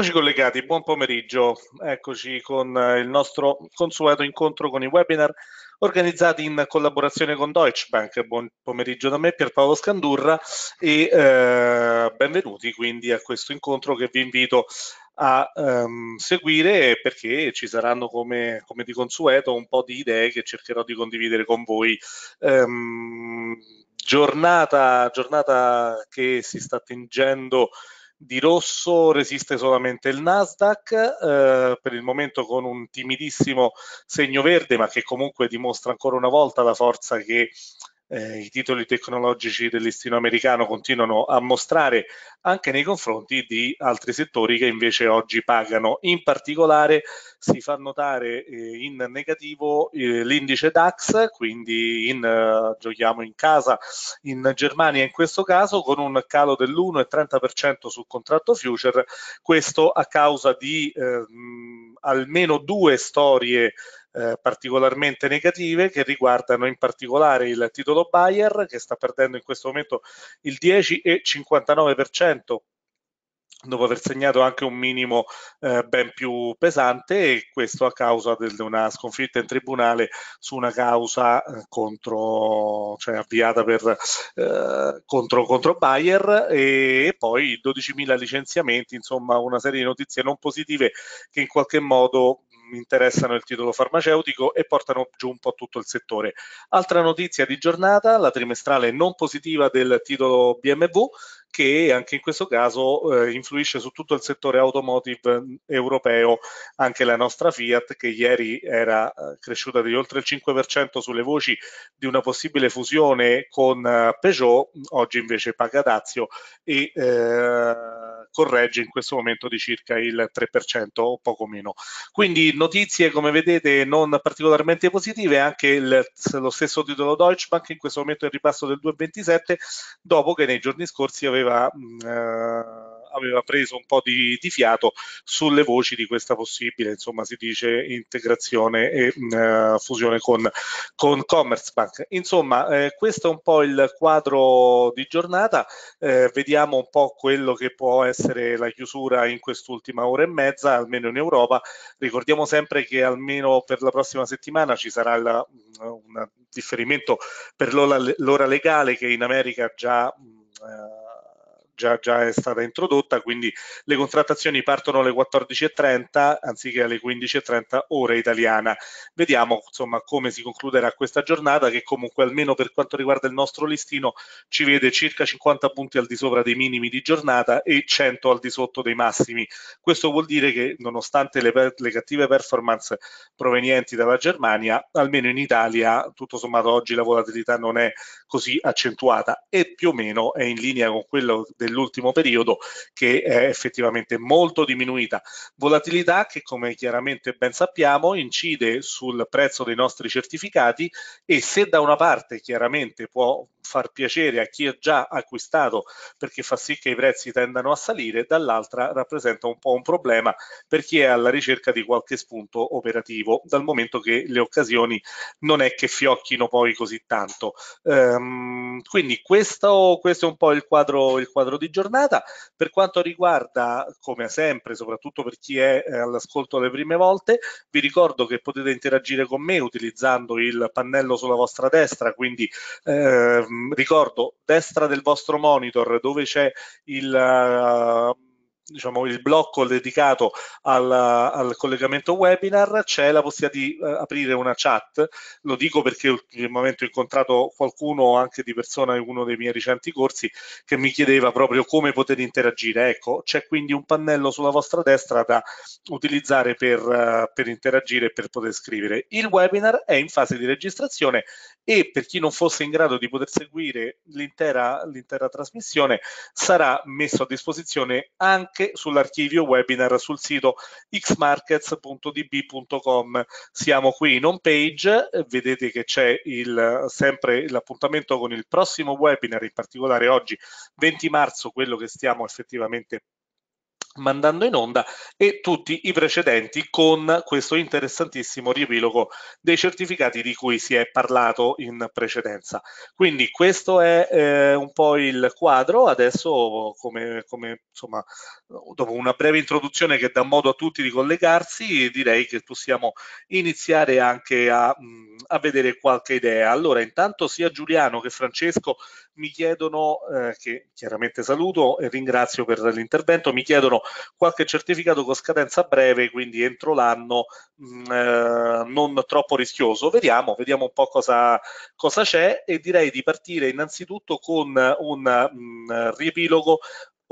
Eccoci collegati, buon pomeriggio. Eccoci con eh, il nostro consueto incontro con i webinar organizzati in collaborazione con Deutsche Bank. Buon pomeriggio da me, Pierpaolo Scandurra, e eh, benvenuti quindi a questo incontro che vi invito a ehm, seguire perché ci saranno come, come, di consueto un po' di idee che cercherò di condividere con voi. Ehm, giornata, giornata che si sta tingendo di rosso resiste solamente il Nasdaq, eh, per il momento con un timidissimo segno verde, ma che comunque dimostra ancora una volta la forza che eh, i titoli tecnologici del listino americano continuano a mostrare anche nei confronti di altri settori che invece oggi pagano. In particolare si fa notare eh, in negativo eh, l'indice DAX, quindi in, eh, giochiamo in casa in Germania in questo caso con un calo dell'1,30% sul contratto future, questo a causa di eh, almeno due storie eh, particolarmente negative che riguardano in particolare il titolo Bayer che sta perdendo in questo momento il 10,59% dopo aver segnato anche un minimo eh, ben più pesante e questo a causa di una sconfitta in tribunale su una causa eh, contro, cioè avviata per, eh, contro, contro Bayer e poi 12.000 licenziamenti, insomma una serie di notizie non positive che in qualche modo interessano il titolo farmaceutico e portano giù un po' tutto il settore. Altra notizia di giornata, la trimestrale non positiva del titolo BMW che anche in questo caso eh, influisce su tutto il settore automotive mm, europeo, anche la nostra Fiat che ieri era eh, cresciuta di oltre il 5% sulle voci di una possibile fusione con eh, Peugeot, mm, oggi invece paga Dazio e eh, corregge in questo momento di circa il 3% o poco meno. Quindi notizie come vedete non particolarmente positive, anche il, lo stesso titolo Deutsche Bank in questo momento è in ribasso del 2,27 dopo che nei giorni scorsi aveva aveva, mh, mm, eh, aveva preso un po' di, di, fiato sulle voci di questa possibile, insomma si dice integrazione e mh, mm, eh, fusione con, con Commerce Bank. Insomma, eh, questo è un po' il quadro di giornata, eh, vediamo un po' quello che può essere la chiusura in quest'ultima ora e mezza, almeno in Europa. Ricordiamo sempre che almeno per la prossima settimana ci sarà la, mm, un differimento per l'ora legale che in America già... Mh, eh, già, già è stata introdotta, quindi le contrattazioni partono alle 14.30 anziché alle 15.30 ora italiana. Vediamo insomma come si concluderà questa giornata che comunque almeno per quanto riguarda il nostro listino ci vede circa 50 punti al di sopra dei minimi di giornata e 100 al di sotto dei massimi. Questo vuol dire che nonostante le, le cattive performance provenienti dalla Germania, almeno in Italia tutto sommato oggi la volatilità non è così accentuata e più o meno è in linea con quello del dell'ultimo periodo che è effettivamente molto diminuita. Volatilità che come chiaramente ben sappiamo incide sul prezzo dei nostri certificati e se da una parte chiaramente può far piacere a chi ha già acquistato perché fa sì che i prezzi tendano a salire, dall'altra rappresenta un po' un problema per chi è alla ricerca di qualche spunto operativo, dal momento che le occasioni non è che fiocchino poi così tanto. Um, quindi questo, questo, è un po' il quadro, il quadro, di giornata. Per quanto riguarda, come sempre, soprattutto per chi è eh, all'ascolto le prime volte, vi ricordo che potete interagire con me utilizzando il pannello sulla vostra destra, quindi eh, Ehm, ricordo, destra del vostro monitor dove c'è il... Uh, diciamo, il blocco dedicato al, al collegamento webinar, c'è la possibilità di eh, aprire una chat, lo dico perché ultimamente ho incontrato qualcuno anche di persona in uno dei miei recenti corsi che mi chiedeva proprio come poter interagire, ecco c'è quindi un pannello sulla vostra destra da utilizzare per, uh, per interagire e per poter scrivere. Il webinar è in fase di registrazione e per chi non fosse in grado di poter seguire l'intera trasmissione sarà messo a disposizione anche anche sull'archivio webinar sul sito xmarkets.db.com. Siamo qui in home page, vedete che c'è sempre l'appuntamento con il prossimo webinar, in particolare oggi 20 marzo, quello che stiamo effettivamente mandando in onda e tutti i precedenti con questo interessantissimo riepilogo dei certificati di cui si è parlato in precedenza. Quindi questo è eh, un po' il quadro, adesso come, come, insomma dopo una breve introduzione che dà modo a tutti di collegarsi direi che possiamo iniziare anche a, a vedere qualche idea. Allora intanto sia Giuliano che Francesco mi chiedono, eh, che chiaramente saluto e ringrazio per l'intervento, mi chiedono qualche certificato con scadenza breve, quindi entro l'anno, mm, eh, non troppo rischioso. Vediamo, vediamo un po' cosa, cosa c'è e direi di partire innanzitutto con un mh, mm, riepilogo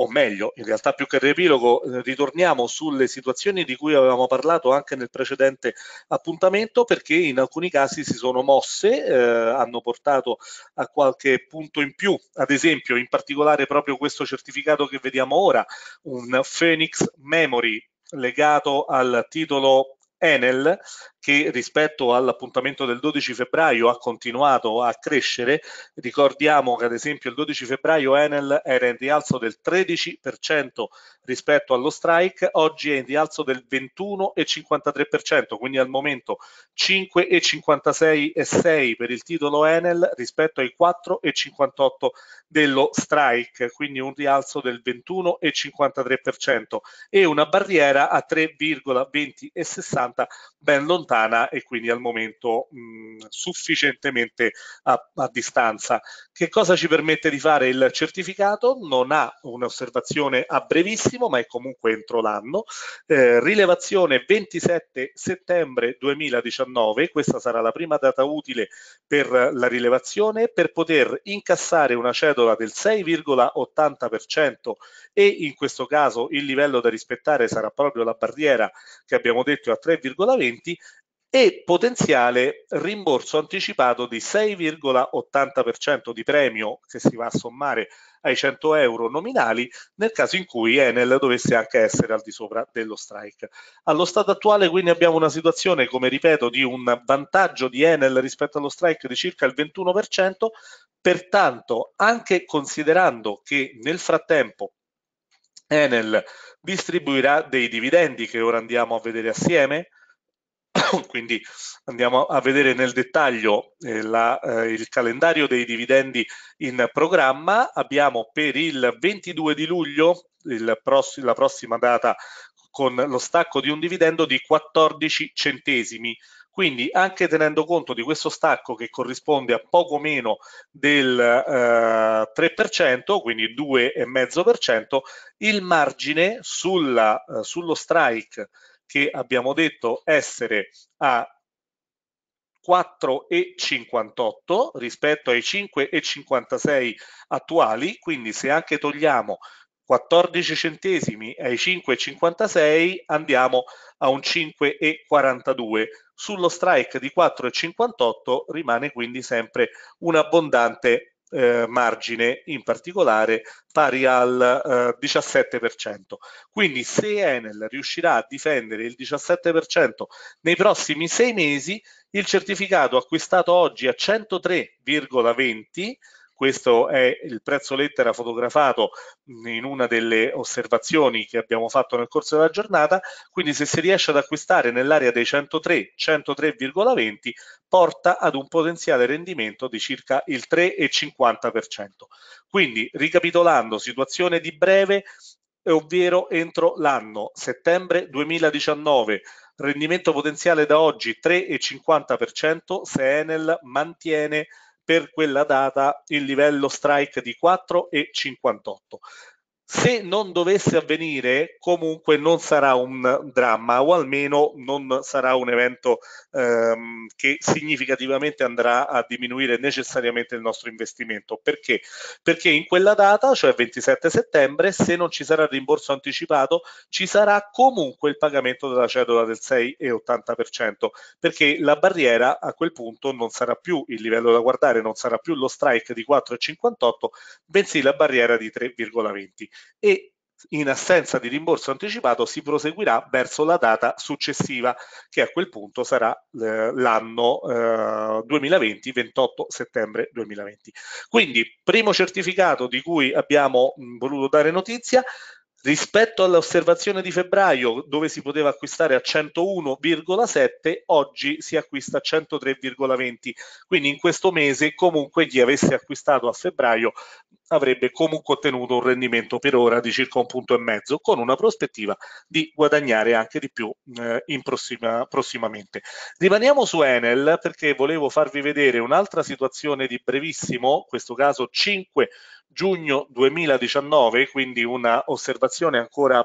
o meglio, in realtà più che riepilogo, eh, ritorniamo sulle situazioni di cui avevamo parlato anche nel precedente appuntamento perché in alcuni casi si sono mosse, eh, hanno portato a qualche punto in più, ad esempio in particolare proprio questo certificato che vediamo ora, un Phoenix Memory legato al titolo Enel che rispetto all'appuntamento del 12 febbraio ha continuato a crescere. Ricordiamo che ad esempio il 12 febbraio Enel era in rialzo del 13% rispetto allo strike, oggi è in rialzo del 21,53%, quindi al momento 5,56,6 per il titolo Enel rispetto ai 4,58 dello strike, quindi un rialzo del 21,53% e una barriera a 3,20,60 ben lontana lontana e quindi al momento mh, sufficientemente a, a, distanza. Che cosa ci permette di fare il certificato? Non ha un'osservazione a brevissimo, ma è comunque entro l'anno. Eh, rilevazione 27 settembre 2019, questa sarà la prima data utile per la rilevazione, per poter incassare una cedola del 6,80% e in questo caso il livello da rispettare sarà proprio la barriera che abbiamo detto a 3,20 e potenziale rimborso anticipato di 6,80% di premio che si va a sommare ai 100 euro nominali nel caso in cui Enel dovesse anche essere al di sopra dello strike. Allo stato attuale quindi abbiamo una situazione, come ripeto, di un vantaggio di Enel rispetto allo strike di circa il 21%, pertanto anche considerando che nel frattempo Enel distribuirà dei dividendi che ora andiamo a vedere assieme, Quindi andiamo a vedere nel dettaglio eh, la, eh, il calendario dei dividendi in programma. Abbiamo per il 22 di luglio pross la prossima data con lo stacco di un dividendo di 14 centesimi. Quindi anche tenendo conto di questo stacco che corrisponde a poco meno del eh, 3%, quindi 2,5%, il margine sulla, eh, sullo strike che abbiamo detto essere a 4,58 rispetto ai 5,56 attuali, quindi se anche togliamo 14 centesimi ai 5,56 andiamo a un 5,42. Sullo strike di 4,58 rimane quindi sempre un abbondante eh, margine in particolare pari al eh, 17%. Quindi se Enel riuscirà a difendere il 17% nei prossimi sei mesi, il certificato acquistato oggi a 103,20 questo è il prezzo lettera fotografato in una delle osservazioni che abbiamo fatto nel corso della giornata, quindi se si riesce ad acquistare nell'area dei 103, 103,20 porta ad un potenziale rendimento di circa il 3,50%. Quindi ricapitolando, situazione di breve, eh, ovvero entro l'anno settembre 2019 rendimento potenziale da oggi 3,50% se Enel mantiene per quella data il livello strike di 4,58. Se non dovesse avvenire, comunque non sarà un dramma o almeno non sarà un evento ehm, che significativamente andrà a diminuire necessariamente il nostro investimento. Perché? Perché in quella data, cioè 27 settembre, se non ci sarà rimborso anticipato, ci sarà comunque il pagamento della cedola del 6,80%, perché la barriera a quel punto non sarà più il livello da guardare, non sarà più lo strike di 4,58, bensì la barriera di 3,20 e in assenza di rimborso anticipato si proseguirà verso la data successiva che a quel punto sarà eh, l'anno eh, 2020 28 settembre 2020 quindi primo certificato di cui abbiamo mh, voluto dare notizia rispetto all'osservazione di febbraio dove si poteva acquistare a 101,7 oggi si acquista a 103,20 quindi in questo mese comunque chi avesse acquistato a febbraio avrebbe comunque ottenuto un rendimento per ora di circa un punto e mezzo, con una prospettiva di guadagnare anche di più eh, in prossima, prossimamente. Rimaniamo su Enel perché volevo farvi vedere un'altra situazione di brevissimo, in questo caso 5 giugno 2019, quindi una osservazione ancora,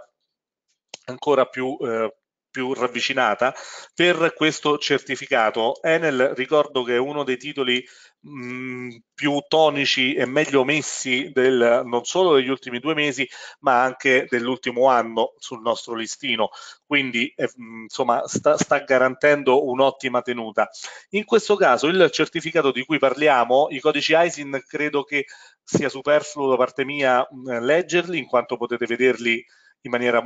ancora più eh, più ravvicinata per questo certificato. Enel ricordo che è uno dei titoli mm, più tonici e meglio messi del, non solo degli ultimi due mesi ma anche dell'ultimo anno sul nostro listino quindi eh, insomma sta, sta garantendo un'ottima tenuta in questo caso il certificato di cui parliamo i codici ISIN credo che sia superfluo da parte mia mh, mm, leggerli in quanto potete vederli in maniera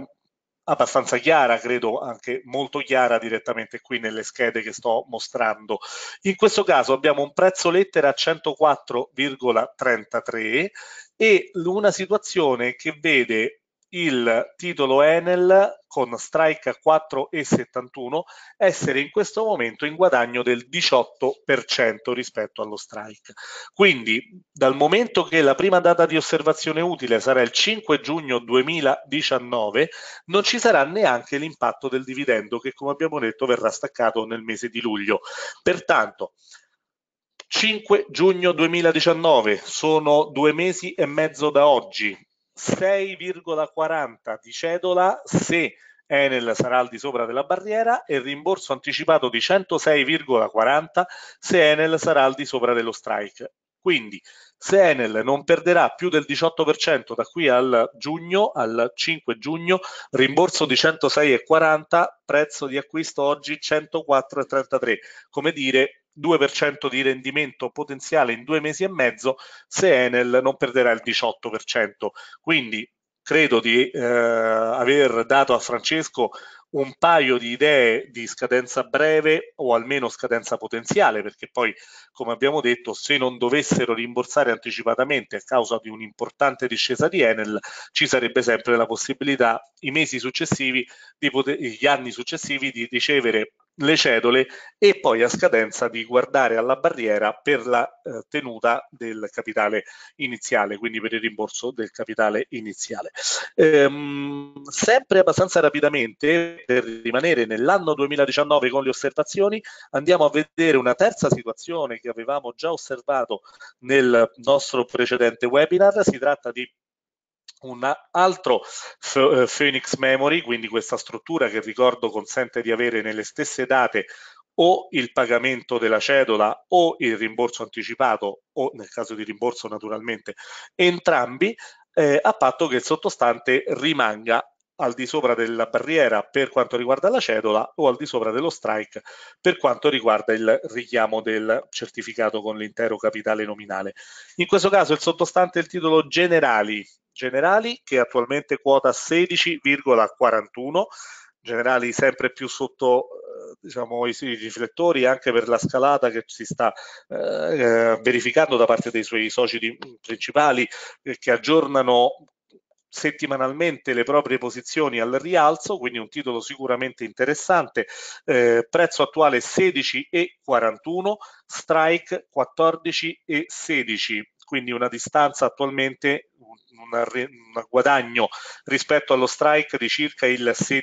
abbastanza chiara, credo anche molto chiara direttamente qui nelle schede che sto mostrando. In questo caso abbiamo un prezzo lettera a 104,33 e una situazione che vede il titolo Enel con strike a 4,71 essere in questo momento in guadagno del 18% rispetto allo strike. Quindi dal momento che la prima data di osservazione utile sarà il 5 giugno 2019 non ci sarà neanche l'impatto del dividendo che come abbiamo detto verrà staccato nel mese di luglio. Pertanto 5 giugno 2019 sono due mesi e mezzo da oggi 6,40 di cedola se Enel sarà al di sopra della barriera e rimborso anticipato di 106,40 se Enel sarà al di sopra dello strike. Quindi se Enel non perderà più del 18% da qui al giugno, al 5 giugno, rimborso di 106,40, prezzo di acquisto oggi 104,33. Come dire, 2% di rendimento potenziale in due mesi e mezzo se Enel non perderà il 18%. Quindi credo di eh, aver dato a Francesco un paio di idee di scadenza breve o almeno scadenza potenziale, perché poi, come abbiamo detto, se non dovessero rimborsare anticipatamente a causa di un'importante discesa di Enel, ci sarebbe sempre la possibilità, i mesi successivi, di poter, gli anni successivi, di ricevere le cedole e poi a scadenza di guardare alla barriera per la eh, tenuta del capitale iniziale, quindi per il rimborso del capitale iniziale. Ehm, sempre abbastanza rapidamente, per rimanere nell'anno 2019 con le osservazioni, andiamo a vedere una terza situazione che avevamo già osservato nel nostro precedente webinar, si tratta di un altro eh, Phoenix Memory, quindi questa struttura che ricordo consente di avere nelle stesse date o il pagamento della cedola o il rimborso anticipato o nel caso di rimborso naturalmente entrambi eh, a patto che il sottostante rimanga al di sopra della barriera per quanto riguarda la cedola o al di sopra dello strike per quanto riguarda il richiamo del certificato con l'intero capitale nominale. In questo caso il sottostante è il titolo generali generali che attualmente quota 16,41 generali sempre più sotto eh, diciamo, i, riflettori anche per la scalata che si sta eh, eh, verificando da parte dei suoi soci di, principali eh, che aggiornano settimanalmente le proprie posizioni al rialzo, quindi un titolo sicuramente interessante, eh, prezzo attuale 16,41, strike 14,16 quindi una distanza attualmente, un, un guadagno rispetto allo strike di circa il 16%.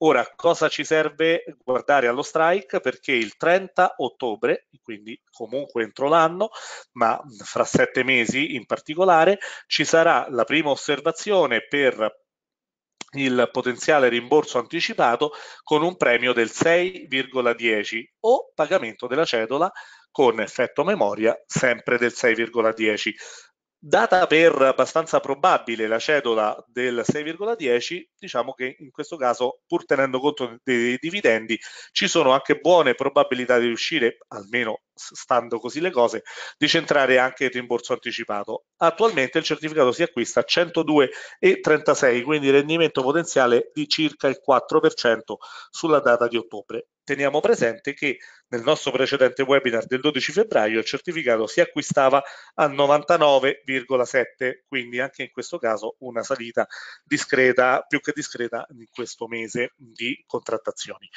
Ora, cosa ci serve guardare allo strike? Perché il 30 ottobre, quindi comunque entro l'anno, ma fra sette mesi in particolare, ci sarà la prima osservazione per il potenziale rimborso anticipato con un premio del 6,10 o pagamento della cedola con effetto memoria sempre del 6,10. Data per abbastanza probabile la cedola del 6,10, diciamo che in questo caso, pur tenendo conto dei dividendi, ci sono anche buone probabilità di riuscire, almeno stando così le cose, di centrare anche il rimborso anticipato. Attualmente il certificato si acquista a 102,36, quindi rendimento potenziale di circa il 4% sulla data di ottobre teniamo presente che nel nostro precedente webinar del 12 febbraio il certificato si acquistava a 99,7, quindi anche in questo caso una salita discreta, più che discreta in questo mese di contrattazioni.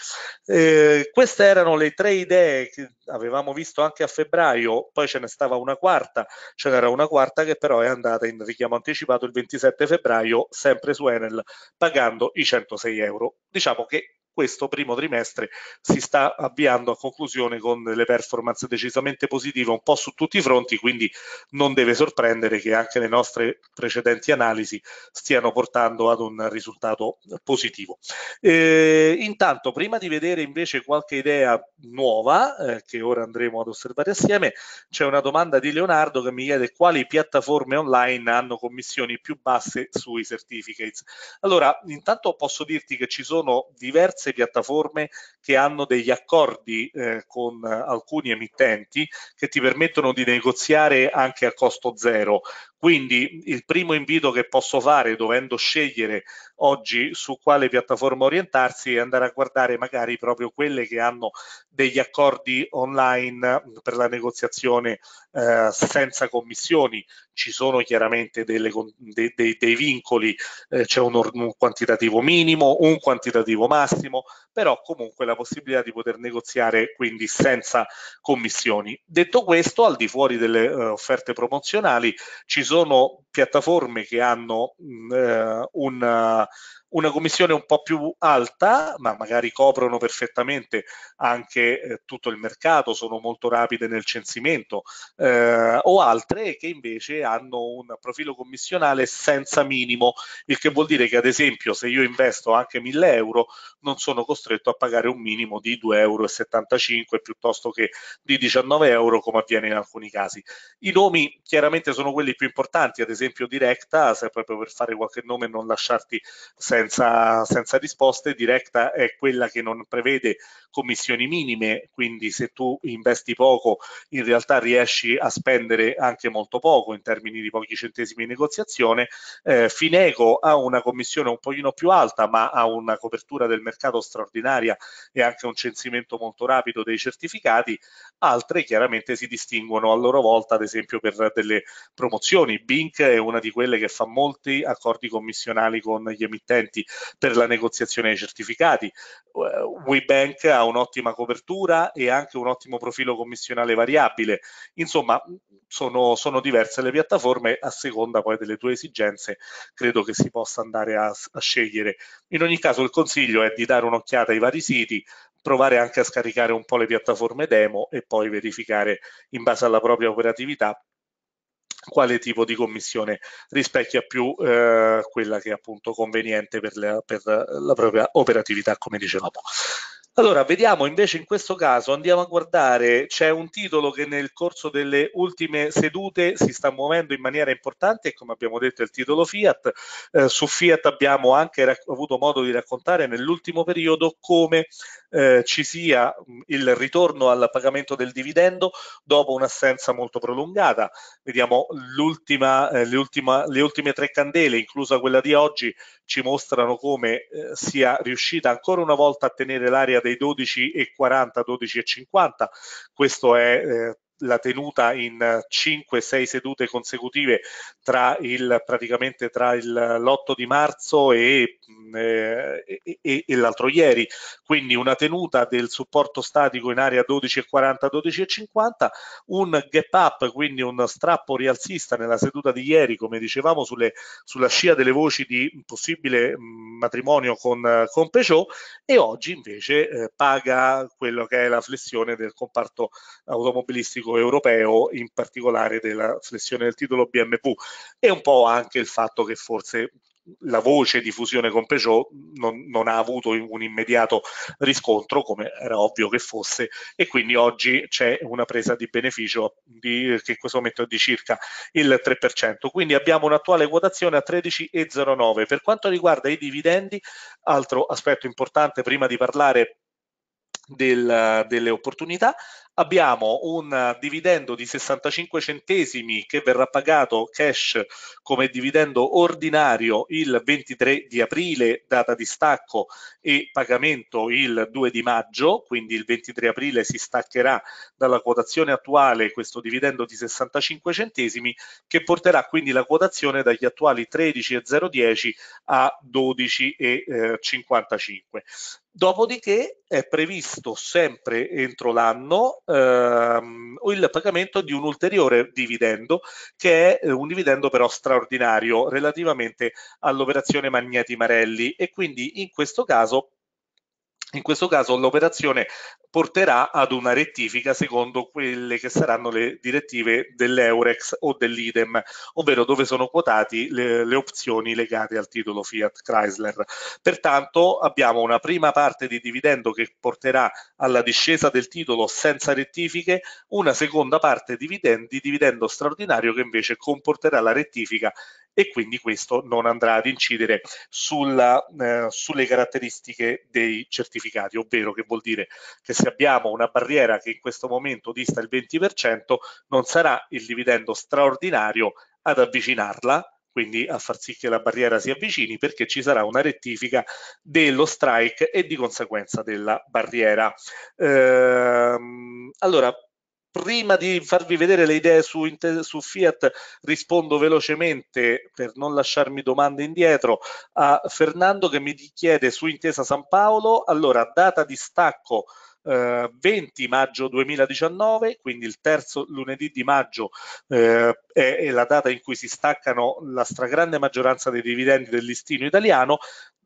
Eh, queste erano le tre idee che avevamo visto anche a febbraio, poi ce ne stava una quarta, ce n'era una quarta che però è andata in richiamo anticipato il 27 febbraio, sempre su Enel, pagando i 106 euro. Diciamo che questo primo trimestre si sta avviando a conclusione con delle performance decisamente positive un po' su tutti i fronti, quindi non deve sorprendere che anche le nostre precedenti analisi stiano portando ad un risultato positivo. Eh, intanto, prima di vedere invece qualche idea nuova, eh, che ora andremo ad osservare assieme, c'è una domanda di Leonardo che mi chiede quali piattaforme online hanno commissioni più basse sui certificates. Allora, intanto posso dirti che ci sono diverse diverse piattaforme che hanno degli accordi eh, con alcuni emittenti che ti permettono di negoziare anche a costo zero. Quindi il primo invito che posso fare dovendo scegliere oggi su quale piattaforma orientarsi è andare a guardare magari proprio quelle che hanno degli accordi online per la negoziazione eh, senza commissioni. Ci sono chiaramente delle, dei, dei, dei, vincoli, eh, c'è un, un quantitativo minimo, un quantitativo massimo, però comunque la possibilità di poter negoziare quindi senza commissioni. Detto questo, al di fuori delle eh, offerte promozionali ci sono sono piattaforme che hanno mh, eh, un, una commissione un po' più alta, ma magari coprono perfettamente anche eh, tutto il mercato, sono molto rapide nel censimento, eh, o altre che invece hanno un profilo commissionale senza minimo, il che vuol dire che ad esempio se io investo anche 1000 euro non sono costretto a pagare un minimo di 2,75 euro piuttosto che di 19 euro come avviene in alcuni casi. I nomi chiaramente sono quelli più importanti, ad esempio Directa, se proprio per fare qualche nome e non lasciarti senza senza, senza risposte diretta è quella che non prevede commissioni minime, quindi se tu investi poco in realtà riesci a spendere anche molto poco in termini di pochi centesimi di negoziazione. Eh, Fineco ha una commissione un pochino più alta ma ha una copertura del mercato straordinaria e anche un censimento molto rapido dei certificati, altre chiaramente si distinguono a loro volta ad esempio per delle promozioni. Bink è una di quelle che fa molti accordi commissionali con gli emittenti strumenti per la negoziazione dei certificati. Eh, WeBank ha un'ottima copertura e anche un ottimo profilo commissionale variabile. Insomma, sono, sono diverse le piattaforme a seconda poi delle tue esigenze. Credo che si possa andare a, a scegliere. In ogni caso, il consiglio è di dare un'occhiata ai vari siti, provare anche a scaricare un po' le piattaforme demo e poi verificare in base alla propria operatività quale tipo di commissione rispecchia più eh, quella che è appunto conveniente per la, per la propria operatività, come dicevamo. Allora, vediamo invece in questo caso, andiamo a guardare, c'è un titolo che nel corso delle ultime sedute si sta muovendo in maniera importante, come abbiamo detto è il titolo Fiat. Eh, su Fiat abbiamo anche avuto modo di raccontare nell'ultimo periodo come eh, ci sia mm, il ritorno al pagamento del dividendo dopo un'assenza molto prolungata. Vediamo eh, le, le ultime tre candele, inclusa quella di oggi, ci mostrano come eh, sia riuscita ancora una volta a tenere l'area dei 12,40, 12,50. Questo è eh, la tenuta in 5-6 sedute consecutive tra il, praticamente tra il, l'8 di marzo e, mm, eh, e, e l'altro ieri, quindi una tenuta del supporto statico in area 12,40, 12,50, un gap up, quindi un strappo rialzista nella seduta di ieri, come dicevamo, sulle, sulla scia delle voci di possibile mm, matrimonio con, con Peugeot e oggi invece eh, paga quello che è la flessione del comparto automobilistico pubblico europeo, in particolare della flessione del titolo BMW e un po' anche il fatto che forse la voce di fusione con Peugeot non, non, ha avuto un immediato riscontro come era ovvio che fosse e quindi oggi c'è una presa di beneficio di, che in questo momento è di circa il 3% quindi abbiamo un'attuale quotazione a 13,09 per quanto riguarda i dividendi altro aspetto importante prima di parlare del, delle opportunità abbiamo un dividendo di 65 centesimi che verrà pagato cash come dividendo ordinario il 23 di aprile, data di stacco e pagamento il 2 di maggio, quindi il 23 aprile si staccherà dalla quotazione attuale questo dividendo di 65 centesimi che porterà quindi la quotazione dagli attuali 13,010 a 12,55. Eh, Dopodiché è previsto sempre entro l'anno ehm, il pagamento di un ulteriore dividendo che è eh, un dividendo però straordinario relativamente all'operazione Magneti Marelli e quindi in questo caso in questo caso l'operazione porterà ad una rettifica secondo quelle che saranno le direttive dell'Eurex o dell'IDEM, ovvero dove sono quotati le, le, opzioni legate al titolo Fiat Chrysler. Pertanto abbiamo una prima parte di dividendo che porterà alla discesa del titolo senza rettifiche, una seconda parte di dividendo straordinario che invece comporterà la rettifica e quindi questo non andrà ad incidere sulla, eh, sulle caratteristiche dei certificati, ovvero che vuol dire che se abbiamo una barriera che in questo momento dista il 20%, non sarà il dividendo straordinario ad avvicinarla quindi a far sì che la barriera si avvicini perché ci sarà una rettifica dello strike e di conseguenza della barriera. Ehm, allora, prima di farvi vedere le idee su, su, Fiat rispondo velocemente per non lasciarmi domande indietro a Fernando che mi chiede su Intesa San Paolo allora data di stacco 20 eh, maggio 2019 quindi il terzo lunedì di maggio eh, è, è la data in cui si staccano la stragrande maggioranza dei dividendi del listino italiano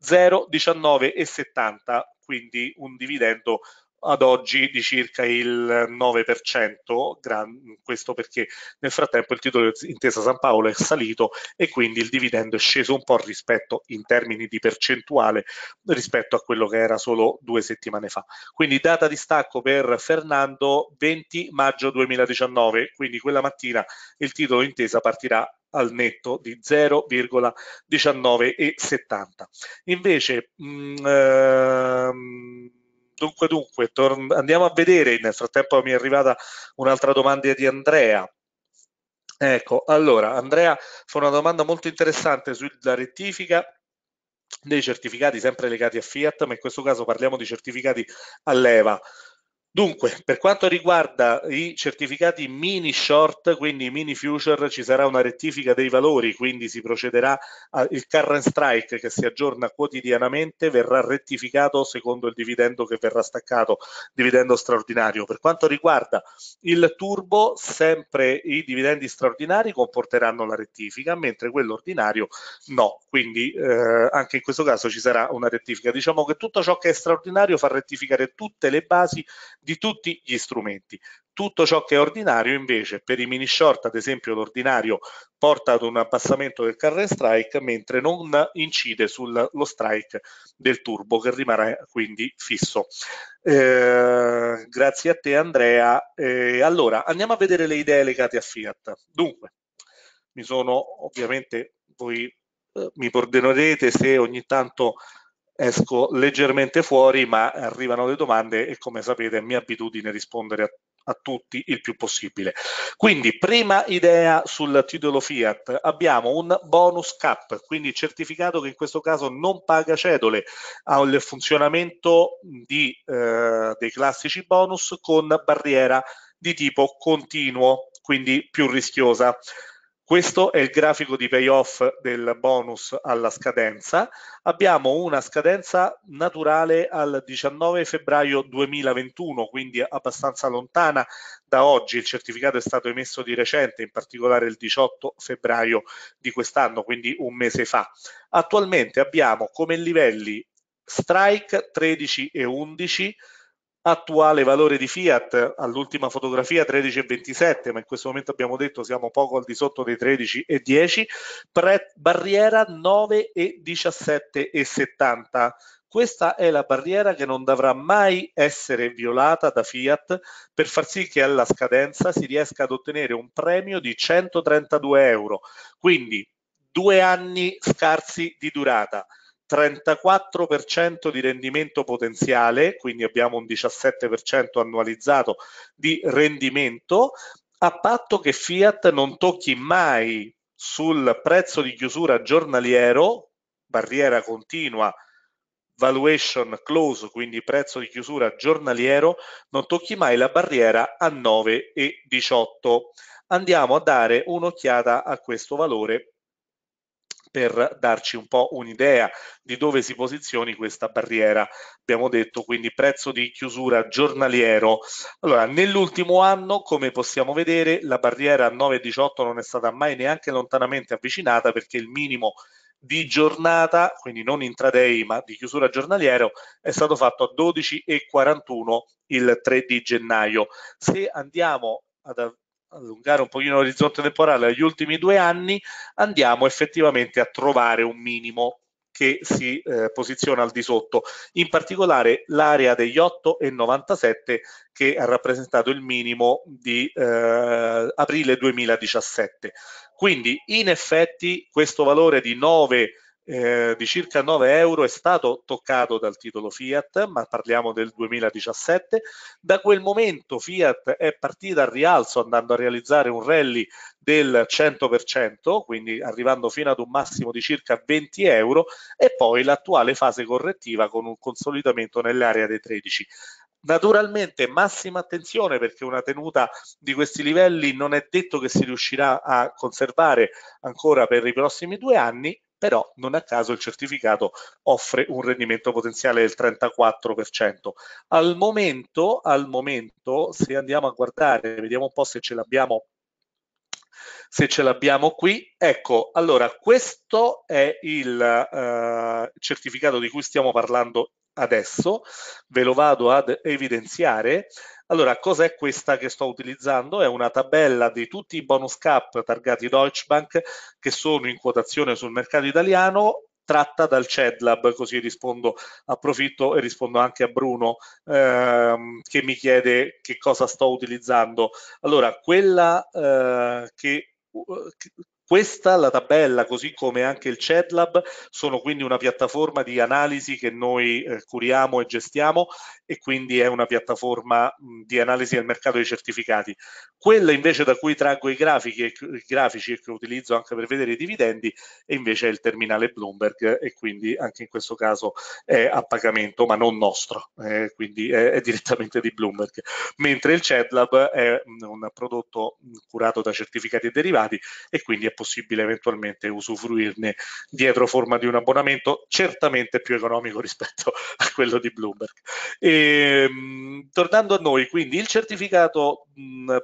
0,19,70 quindi un dividendo ad oggi di circa il 9%, gran, questo perché nel frattempo il titolo di Intesa San Paolo è salito e quindi il dividendo è sceso un po' rispetto in termini di percentuale rispetto a quello che era solo due settimane fa. Quindi data di stacco per Fernando 20 maggio 2019, quindi quella mattina il titolo di Intesa partirà al netto di 0,1970. Invece mh, mm, ehm, Dunque, dunque, andiamo a vedere, nel frattempo mi è arrivata un'altra domanda di Andrea. Ecco, allora, Andrea fa una domanda molto interessante sulla rettifica dei certificati sempre legati a Fiat, ma in questo caso parliamo di certificati a leva. Dunque, per quanto riguarda i certificati mini short, quindi mini future, ci sarà una rettifica dei valori, quindi si procederà al current strike che si aggiorna quotidianamente, verrà rettificato secondo il dividendo che verrà staccato, dividendo straordinario. Per quanto riguarda il turbo, sempre i dividendi straordinari comporteranno la rettifica, mentre quello ordinario no, quindi eh, anche in questo caso ci sarà una rettifica. Diciamo che tutto ciò che è straordinario fa rettificare tutte le basi di tutti gli strumenti. Tutto ciò che è ordinario invece per i mini short, ad esempio l'ordinario porta ad un abbassamento del carrel strike, mentre non incide sullo strike del turbo che rimarrà quindi fisso. Eh, grazie a te Andrea. Eh, allora andiamo a vedere le idee legate a Fiat. Dunque, mi sono ovviamente voi eh, mi perdonerete se ogni tanto esco leggermente fuori, ma arrivano le domande e come sapete è mia abitudine rispondere a, a tutti il più possibile. Quindi, prima idea sul titolo Fiat, abbiamo un bonus cap, quindi certificato che in questo caso non paga cedole, ha il funzionamento di, eh, dei classici bonus con barriera di tipo continuo, quindi più rischiosa. Questo è il grafico di payoff del bonus alla scadenza. Abbiamo una scadenza naturale al 19 febbraio 2021, quindi abbastanza lontana da oggi. Il certificato è stato emesso di recente, in particolare il 18 febbraio di quest'anno, quindi un mese fa. Attualmente abbiamo come livelli strike 13 e 11, attuale valore di Fiat all'ultima fotografia 13,27 ma in questo momento abbiamo detto siamo poco al di sotto dei 13,10 pre- barriera 9,17,70 questa è la barriera che non dovrà mai essere violata da Fiat per far sì che alla scadenza si riesca ad ottenere un premio di 132 euro quindi due anni scarsi di durata 34% di rendimento potenziale, quindi abbiamo un 17% annualizzato di rendimento, a patto che Fiat non tocchi mai sul prezzo di chiusura giornaliero, barriera continua, valuation close, quindi prezzo di chiusura giornaliero, non tocchi mai la barriera a 9,18. Andiamo a dare un'occhiata a questo valore per darci un po' un'idea di dove si posizioni questa barriera. Abbiamo detto quindi prezzo di chiusura giornaliero. Allora, nell'ultimo anno, come possiamo vedere, la barriera 9,18 non è stata mai neanche lontanamente avvicinata perché il minimo di giornata, quindi non intraday ma di chiusura giornaliero, è stato fatto a 12,41 il 3 di gennaio. Se andiamo ad allungare un pochino l'orizzonte temporale agli ultimi due anni, andiamo effettivamente a trovare un minimo che si eh, posiziona al di sotto, in particolare l'area degli 8 e 97 che ha rappresentato il minimo di eh, aprile 2017. Quindi in effetti questo valore di 9 eh, di circa 9 euro è stato toccato dal titolo Fiat, ma parliamo del 2017. Da quel momento Fiat è partita al rialzo andando a realizzare un rally del 100%, quindi arrivando fino ad un massimo di circa 20 euro e poi l'attuale fase correttiva con un consolidamento nell'area dei 13. Naturalmente massima attenzione perché una tenuta di questi livelli non è detto che si riuscirà a conservare ancora per i prossimi due anni, però non a caso il certificato offre un rendimento potenziale del 34%. Al momento, al momento se andiamo a guardare, vediamo un po' se ce l'abbiamo se ce l'abbiamo qui, ecco, allora questo è il eh, certificato di cui stiamo parlando adesso, ve lo vado ad evidenziare, allora, cos'è questa che sto utilizzando? È una tabella di tutti i bonus cap targati Deutsche Bank che sono in quotazione sul mercato italiano tratta dal CEDLAB, così rispondo, approfitto e rispondo anche a Bruno ehm, che mi chiede che cosa sto utilizzando. Allora, quella eh, che, eh, questa, la tabella, così come anche il CEDLAB, sono quindi una piattaforma di analisi che noi eh, curiamo e gestiamo e quindi è una piattaforma mh, di analisi del mercato dei certificati. Quella invece da cui traggo i grafici, e, i grafici che utilizzo anche per vedere i dividendi è invece il terminale Bloomberg e quindi anche in questo caso è a pagamento ma non nostro, eh, quindi è, è, direttamente di Bloomberg. Mentre il CEDLAB è mh, un prodotto mh, curato da certificati e derivati e quindi è possibile eventualmente usufruirne dietro forma di un abbonamento certamente più economico rispetto a quello di Bloomberg. E, ehm, tornando a noi, quindi il certificato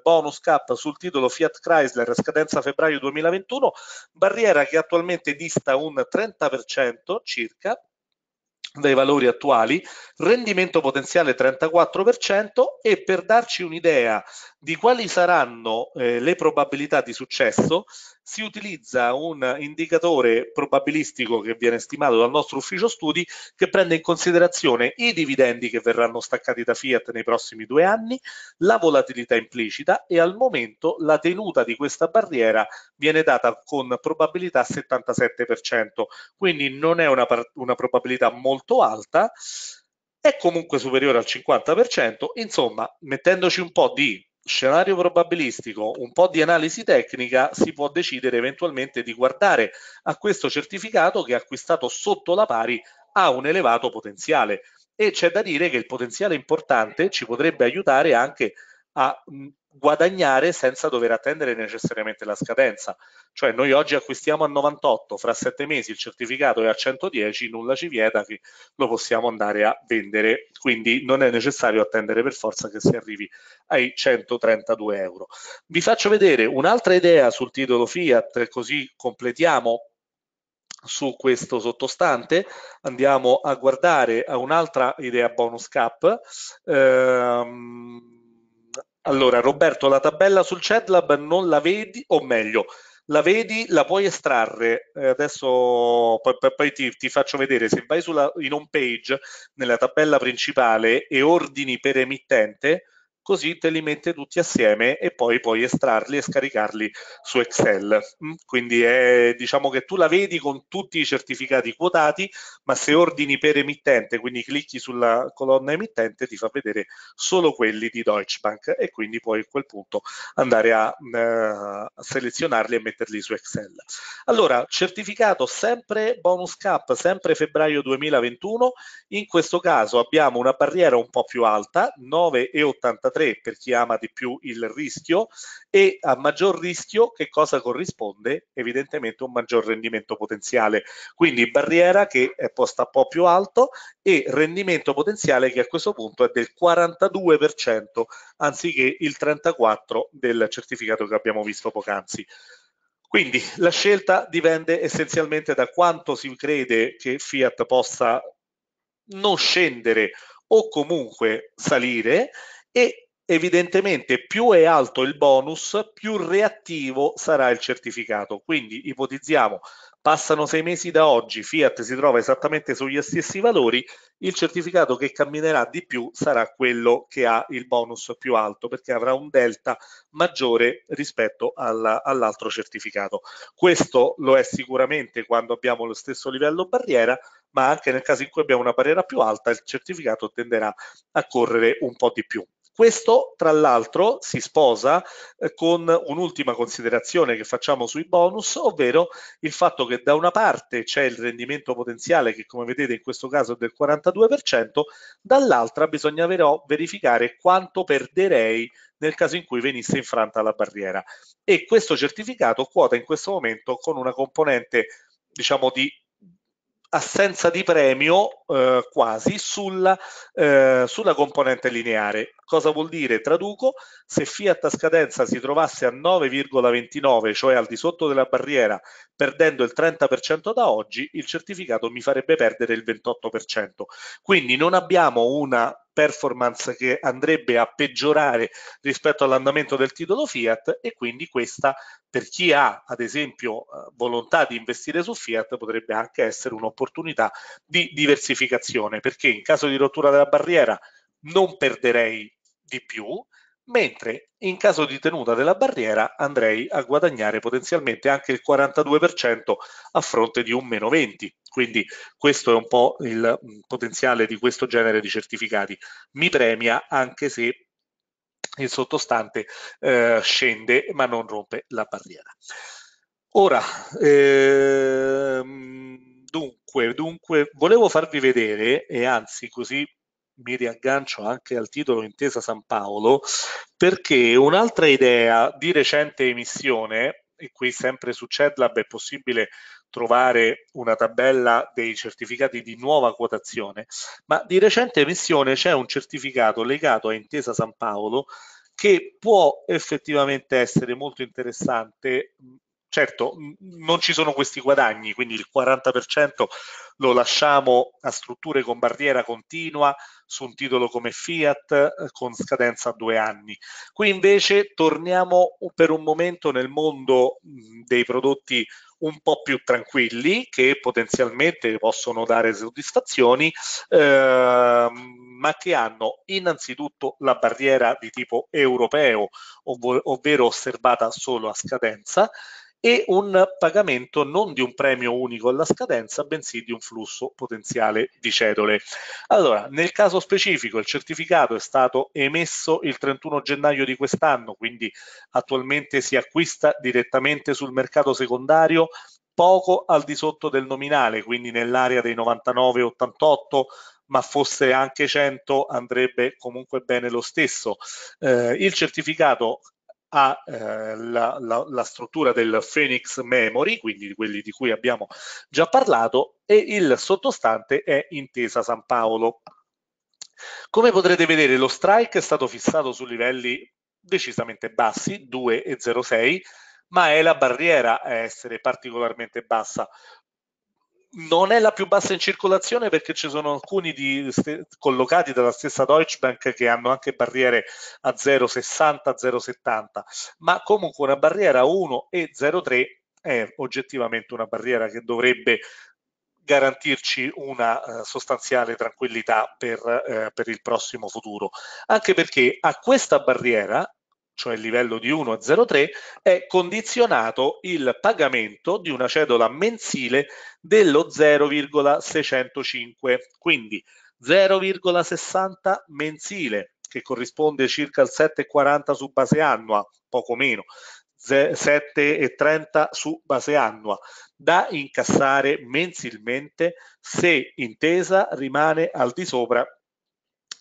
bonus cap sul titolo Fiat Chrysler scadenza febbraio 2021, barriera che attualmente dista un 30% circa dai valori attuali, rendimento potenziale 34% e per darci un'idea di quali saranno eh, le probabilità di successo, si utilizza un indicatore probabilistico che viene stimato dal nostro ufficio studi che prende in considerazione i dividendi che verranno staccati da Fiat nei prossimi due anni, la volatilità implicita e al momento la tenuta di questa barriera viene data con probabilità 77%, quindi non è una, una probabilità molto alta, è comunque superiore al 50%, insomma mettendoci un po' di scenario probabilistico, un po' di analisi tecnica, si può decidere eventualmente di guardare a questo certificato che acquistato sotto la pari ha un elevato potenziale e c'è da dire che il potenziale importante ci potrebbe aiutare anche a a mm, guadagnare senza dover attendere necessariamente la scadenza. Cioè noi oggi acquistiamo a 98, fra sette mesi il certificato è a 110, nulla ci vieta che lo possiamo andare a vendere, quindi non è necessario attendere per forza che si arrivi ai 132 euro. Vi faccio vedere un'altra idea sul titolo Fiat, così completiamo su questo sottostante andiamo a guardare a un'altra idea bonus cap ehm, allora, Roberto, la tabella sul CEDLAB non la vedi, o meglio, la vedi, la puoi estrarre. Eh, adesso poi, poi ti, ti, faccio vedere. Se vai sulla, in home page, nella tabella principale e ordini per emittente, così te li mette tutti assieme e poi puoi estrarli e scaricarli su Excel. Mm? Quindi è, diciamo che tu la vedi con tutti i certificati quotati, ma se ordini per emittente, quindi clicchi sulla colonna emittente, ti fa vedere solo quelli di Deutsche Bank e quindi puoi a quel punto andare a, eh, selezionarli e metterli su Excel. Allora, certificato sempre bonus cap, sempre febbraio 2021, in questo caso abbiamo una barriera un po' più alta, 9,83 3 per chi ama di più il rischio e a maggior rischio che cosa corrisponde? Evidentemente un maggior rendimento potenziale, quindi barriera che è posta un po' più alto e rendimento potenziale che a questo punto è del 42% anziché il 34% del certificato che abbiamo visto poc'anzi. Quindi la scelta dipende essenzialmente da quanto si crede che Fiat possa non scendere o comunque salire e evidentemente più è alto il bonus, più reattivo sarà il certificato. Quindi ipotizziamo, passano sei mesi da oggi, Fiat si trova esattamente sugli stessi valori, il certificato che camminerà di più sarà quello che ha il bonus più alto, perché avrà un delta maggiore rispetto alla, all'altro certificato. Questo lo è sicuramente quando abbiamo lo stesso livello barriera, ma anche nel caso in cui abbiamo una barriera più alta, il certificato tenderà a correre un po' di più. Questo, tra l'altro, si sposa eh, con un'ultima considerazione che facciamo sui bonus, ovvero il fatto che da una parte c'è il rendimento potenziale che, come vedete, in questo caso è del 42%, dall'altra bisogna verificare quanto perderei nel caso in cui venisse infranta la barriera. E questo certificato quota in questo momento con una componente diciamo di assenza di premio eh, quasi sulla, eh, sulla componente lineare Cosa vuol dire? Traduco, se Fiat a scadenza si trovasse a 9,29, cioè al di sotto della barriera, perdendo il 30% da oggi, il certificato mi farebbe perdere il 28%. Quindi non abbiamo una performance che andrebbe a peggiorare rispetto all'andamento del titolo Fiat e quindi questa per chi ha ad esempio eh, volontà di investire su Fiat potrebbe anche essere un'opportunità di diversificazione perché in caso di rottura della barriera non perderei di più, mentre in caso di tenuta della barriera andrei a guadagnare potenzialmente anche il 42% a fronte di un meno 20. Quindi questo è un po' il mm, potenziale di questo genere di certificati. Mi premia anche se il sottostante eh, scende ma non rompe la barriera. Ora, ehm, dunque, dunque, volevo farvi vedere, e anzi così mi riaggancio anche al titolo Intesa San Paolo, perché un'altra idea di recente emissione, e qui sempre su CEDLAB è possibile trovare una tabella dei certificati di nuova quotazione, ma di recente emissione c'è un certificato legato a Intesa San Paolo che può effettivamente essere molto interessante certo non ci sono questi guadagni, quindi il 40% lo lasciamo a strutture con barriera continua su un titolo come Fiat eh, con scadenza a due anni. Qui invece torniamo per un momento nel mondo dei prodotti un po' più tranquilli che potenzialmente possono dare soddisfazioni, ehm, ma che hanno innanzitutto la barriera di tipo europeo, ov ovvero osservata solo a scadenza, e un pagamento non di un premio unico alla scadenza, bensì di un flusso potenziale di cedole. Allora, nel caso specifico il certificato è stato emesso il 31 gennaio di quest'anno, quindi attualmente si acquista direttamente sul mercato secondario poco al di sotto del nominale, quindi nell'area dei 99-88, ma fosse anche 100 andrebbe comunque bene lo stesso. Eh, il certificato ha eh, la, la, la, struttura del Phoenix Memory, quindi quelli di cui abbiamo già parlato, e il sottostante è Intesa San Paolo. Come potrete vedere lo strike è stato fissato su livelli decisamente bassi, 2,06, ma è la barriera a essere particolarmente bassa non è la più bassa in circolazione perché ci sono alcuni di, collocati dalla stessa Deutsche Bank che hanno anche barriere a 0,60, 0,70, ma comunque una barriera 1 e 0,3 è oggettivamente una barriera che dovrebbe garantirci una uh, sostanziale tranquillità per, uh, per il prossimo futuro, anche perché a questa barriera cioè il livello di 1 a 0,3, è condizionato il pagamento di una cedola mensile dello 0,605, quindi 0,60 mensile, che corrisponde circa al 7,40 su base annua, poco meno, 7,30 su base annua, da incassare mensilmente se intesa rimane al di sopra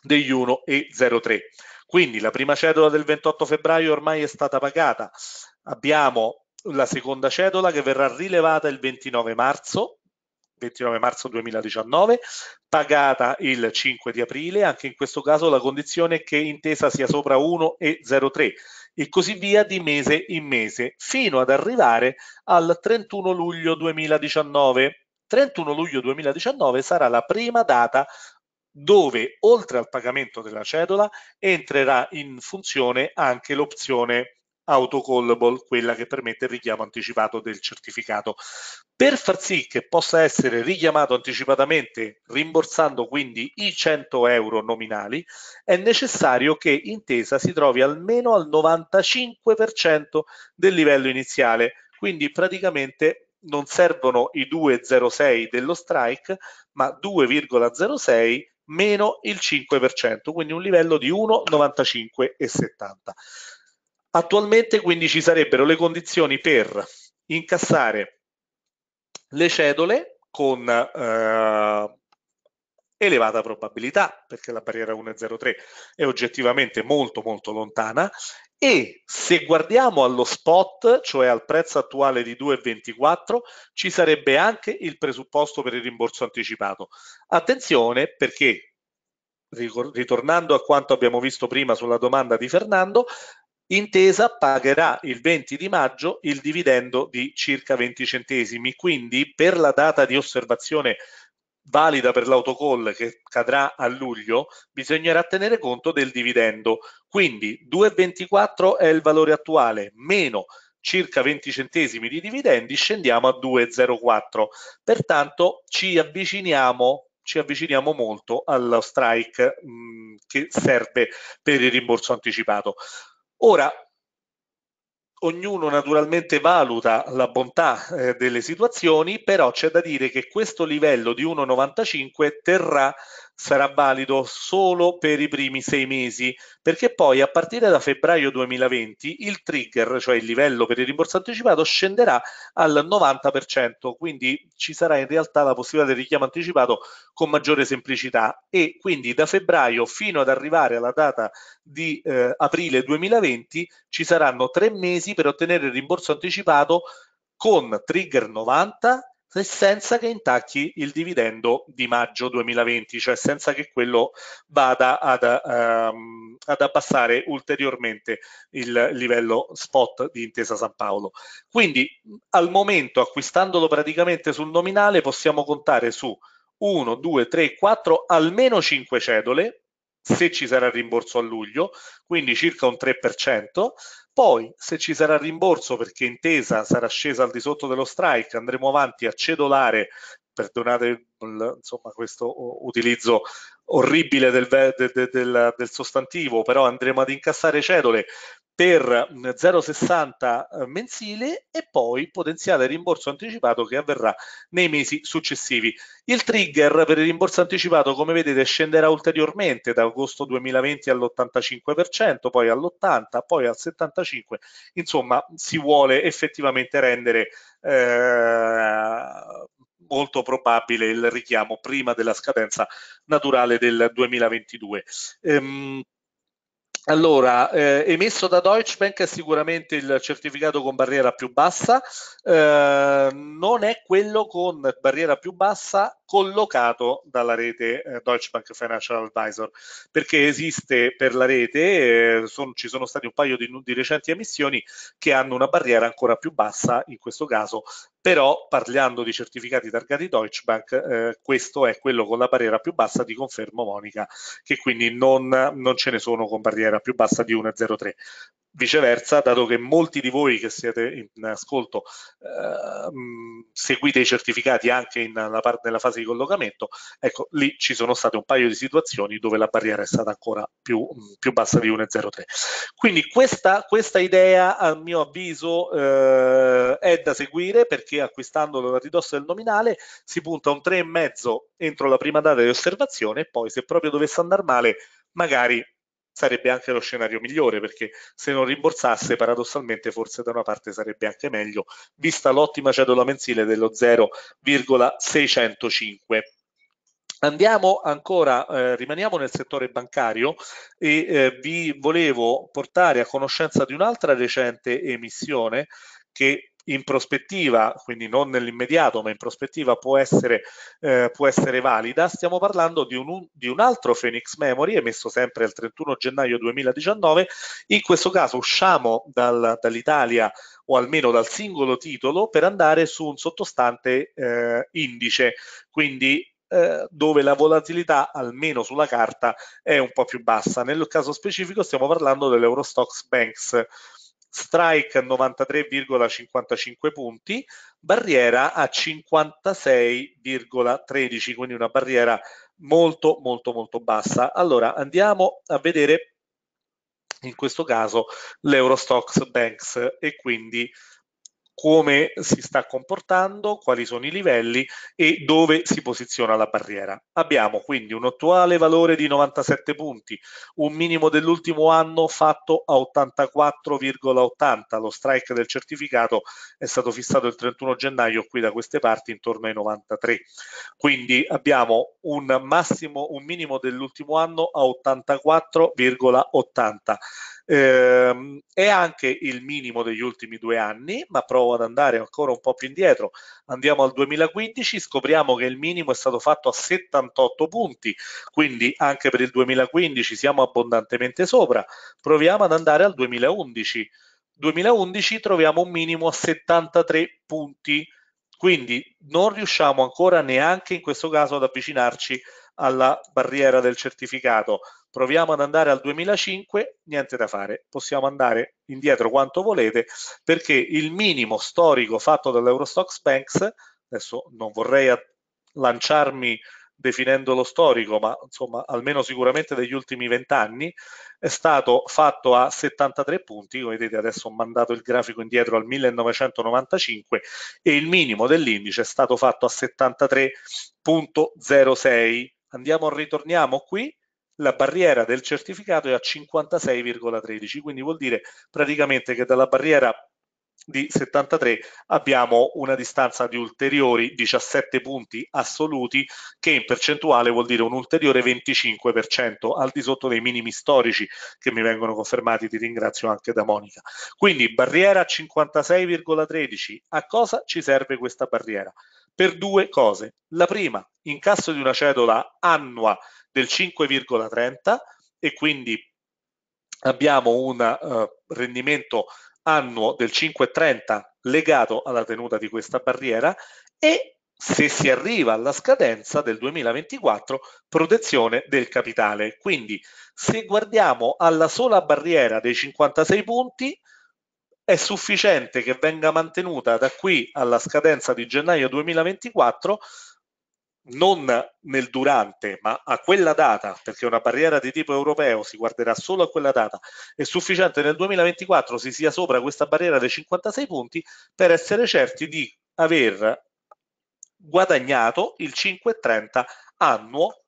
degli 1,03. Quindi la prima cedola del 28 febbraio ormai è stata pagata. Abbiamo la seconda cedola che verrà rilevata il 29 marzo 29 marzo 2019, pagata il 5 di aprile, anche in questo caso la condizione è che intesa sia sopra 1 e 03 e così via di mese in mese, fino ad arrivare al 31 luglio 2019. 31 luglio 2019 sarà la prima data dove oltre al pagamento della cedola entrerà in funzione anche l'opzione autocallable, quella che permette il richiamo anticipato del certificato. Per far sì che possa essere richiamato anticipatamente, rimborsando quindi i 100 euro nominali, è necessario che Intesa si trovi almeno al 95% del livello iniziale, quindi praticamente non servono i 2,06 dello strike, ma 2,06 meno il 5%, quindi un livello di 1,95,70. Attualmente quindi ci sarebbero le condizioni per incassare le cedole con eh, elevata probabilità perché la barriera 1,03 è oggettivamente molto molto lontana e se guardiamo allo spot, cioè al prezzo attuale di 2,24, ci sarebbe anche il presupposto per il rimborso anticipato. Attenzione perché, ritornando a quanto abbiamo visto prima sulla domanda di Fernando, Intesa pagherà il 20 di maggio il dividendo di circa 20 centesimi, quindi per la data di osservazione valida per l'autocall che cadrà a luglio, bisognerà tenere conto del dividendo. Quindi 2,24 è il valore attuale, meno circa 20 centesimi di dividendi, scendiamo a 2,04. Pertanto ci avviciniamo ci avviciniamo molto allo strike mh, mm, che serve per il rimborso anticipato. Ora, Ognuno naturalmente valuta la bontà eh, delle situazioni, però c'è da dire che questo livello di 1,95 terrà sarà valido solo per i primi sei mesi, perché poi a partire da febbraio 2020 il trigger, cioè il livello per il rimborso anticipato, scenderà al 90%, quindi ci sarà in realtà la possibilità del richiamo anticipato con maggiore semplicità e quindi da febbraio fino ad arrivare alla data di eh, aprile 2020 ci saranno tre mesi per ottenere il rimborso anticipato con trigger 90 senza che intacchi il dividendo di maggio 2020, cioè senza che quello vada ad, um, ad abbassare ulteriormente il livello spot di Intesa San Paolo. Quindi al momento acquistandolo praticamente sul nominale possiamo contare su 1, 2, 3, 4, almeno 5 cedole, se ci sarà il rimborso a luglio, quindi circa un 3%, poi, se ci sarà rimborso perché intesa sarà scesa al di sotto dello strike, andremo avanti a cedolare, perdonate insomma, questo utilizzo orribile del, del, del, del sostantivo, però andremo ad incassare cedole per 0,60 eh, mensile e poi potenziale rimborso anticipato che avverrà nei mesi successivi. Il trigger per il rimborso anticipato, come vedete, scenderà ulteriormente da agosto 2020 all'85%, poi all'80%, poi al 75%, insomma si vuole effettivamente rendere eh, molto probabile il richiamo prima della scadenza naturale del 2022. Ehm, allora, eh, emesso da Deutsche Bank è sicuramente il certificato con barriera più bassa, eh, non è quello con barriera più bassa collocato dalla rete eh, Deutsche Bank Financial Advisor, perché esiste per la rete, eh, son, ci sono stati un paio di, di recenti emissioni che hanno una barriera ancora più bassa in questo caso, però parlando di certificati targati Deutsche Bank, eh, questo è quello con la barriera più bassa, ti confermo Monica, che quindi non, non ce ne sono con barriera era più bassa di 1,03 viceversa, dato che molti di voi che siete in ascolto eh, mm, seguite i certificati anche in, nella, nella, fase di collocamento, ecco, lì ci sono state un paio di situazioni dove la barriera è stata ancora più, mm, più bassa di 1,03. Quindi questa, questa, idea, a mio avviso, eh, è da seguire perché acquistando la ridosso del nominale si punta un 3,5 entro la prima data di osservazione e poi se proprio dovesse andare male, magari sarebbe anche lo scenario migliore perché se non rimborsasse paradossalmente forse da una parte sarebbe anche meglio vista l'ottima cedola mensile dello 0,605 Andiamo ancora, eh, rimaniamo nel settore bancario e eh, vi volevo portare a conoscenza di un'altra recente emissione che in prospettiva, quindi non nell'immediato, ma in prospettiva può essere, eh, può essere valida, stiamo parlando di un, di un, altro Phoenix Memory emesso sempre il 31 gennaio 2019. In questo caso usciamo dal, dall'Italia o almeno dal singolo titolo per andare su un sottostante eh, indice, quindi eh, dove la volatilità almeno sulla carta è un po' più bassa. Nel caso specifico stiamo parlando dell'Eurostox Banks strike a 93,55 punti, barriera a 56,13, quindi una barriera molto molto molto bassa. Allora andiamo a vedere in questo caso l'Eurostox Banks e quindi come si sta comportando, quali sono i livelli e dove si posiziona la barriera. Abbiamo quindi un attuale valore di 97 punti, un minimo dell'ultimo anno fatto a 84,80, lo strike del certificato è stato fissato il 31 gennaio qui da queste parti intorno ai 93. Quindi abbiamo un massimo un minimo dell'ultimo anno a 84,80 eh, è anche il minimo degli ultimi due anni, ma provo ad andare ancora un po' più indietro. Andiamo al 2015, scopriamo che il minimo è stato fatto a 78 punti, quindi anche per il 2015 siamo abbondantemente sopra. Proviamo ad andare al 2011. 2011 troviamo un minimo a 73 punti, quindi non riusciamo ancora neanche in questo caso ad avvicinarci alla barriera del certificato. Proviamo ad andare al 2005, niente da fare, possiamo andare indietro quanto volete perché il minimo storico fatto dall'Eurostox Banks, adesso non vorrei lanciarmi definendolo storico, ma insomma almeno sicuramente degli ultimi vent'anni, è stato fatto a 73 punti, come vedete adesso ho mandato il grafico indietro al 1995 e il minimo dell'indice è stato fatto a 73.06 andiamo, ritorniamo qui, la barriera del certificato è a 56,13, quindi vuol dire praticamente che dalla barriera di 73 abbiamo una distanza di ulteriori 17 punti assoluti che in percentuale vuol dire un ulteriore 25% al di sotto dei minimi storici che mi vengono confermati, ti ringrazio anche da Monica. Quindi barriera 56,13, a cosa ci serve questa barriera? Per due cose. La prima, incasso di una cedola annua del 5,30 e quindi abbiamo un uh, rendimento annuo del 5,30 legato alla tenuta di questa barriera e se si arriva alla scadenza del 2024 protezione del capitale. Quindi se guardiamo alla sola barriera dei 56 punti è sufficiente che venga mantenuta da qui alla scadenza di gennaio 2024 non nel durante, ma a quella data, perché una barriera di tipo europeo si guarderà solo a quella data, è sufficiente nel 2024 si sia sopra questa barriera dei 56 punti per essere certi di aver guadagnato il 5,30 annuo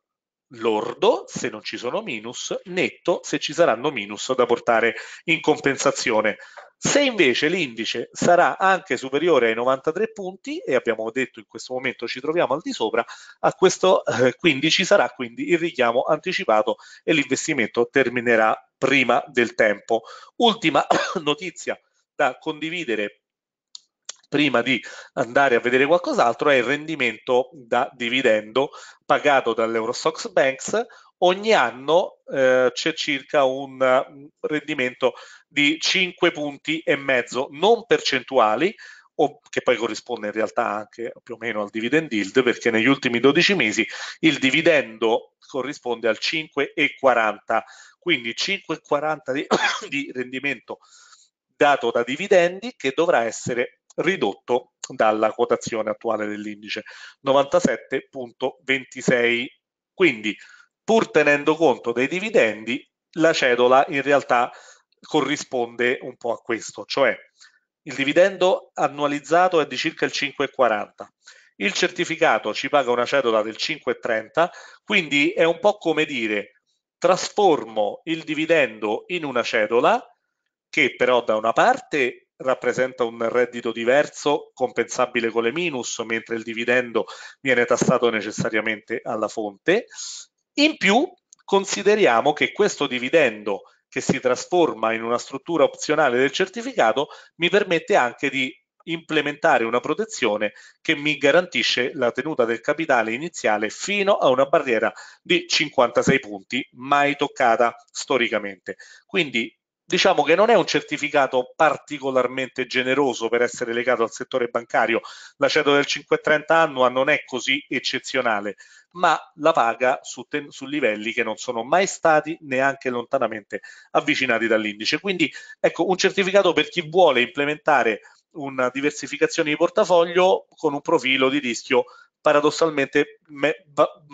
lordo se non ci sono minus, netto se ci saranno minus da portare in compensazione. Se invece l'indice sarà anche superiore ai 93 punti, e abbiamo detto in questo momento ci troviamo al di sopra, a questo eh, quindi ci sarà quindi il richiamo anticipato e l'investimento terminerà prima del tempo. Ultima notizia da condividere prima di andare a vedere qualcos'altro è il rendimento da dividendo pagato dall'Eurostox Banks. Ogni anno eh, c'è circa un mm, rendimento di 5 punti e mezzo non percentuali, o che poi corrisponde in realtà anche più o meno al dividend yield, perché negli ultimi 12 mesi il dividendo corrisponde al 5,40, quindi 5,40 di, di rendimento dato da dividendi che dovrà essere ridotto dalla quotazione attuale dell'indice 97.26. Quindi pur tenendo conto dei dividendi, la cedola in realtà corrisponde un po' a questo, cioè il dividendo annualizzato è di circa il 5,40. Il certificato ci paga una cedola del 5,30, quindi è un po' come dire trasformo il dividendo in una cedola che però da una parte rappresenta un reddito diverso compensabile con le minus, mentre il dividendo viene tassato necessariamente alla fonte. In più consideriamo che questo dividendo che si trasforma in una struttura opzionale del certificato mi permette anche di implementare una protezione che mi garantisce la tenuta del capitale iniziale fino a una barriera di 56 punti mai toccata storicamente. Quindi diciamo che non è un certificato particolarmente generoso per essere legato al settore bancario, la cedola del 530 annua non è così eccezionale, ma la paga su, su, livelli che non sono mai stati neanche lontanamente avvicinati dall'indice. Quindi ecco un certificato per chi vuole implementare una diversificazione di portafoglio con un profilo di rischio paradossalmente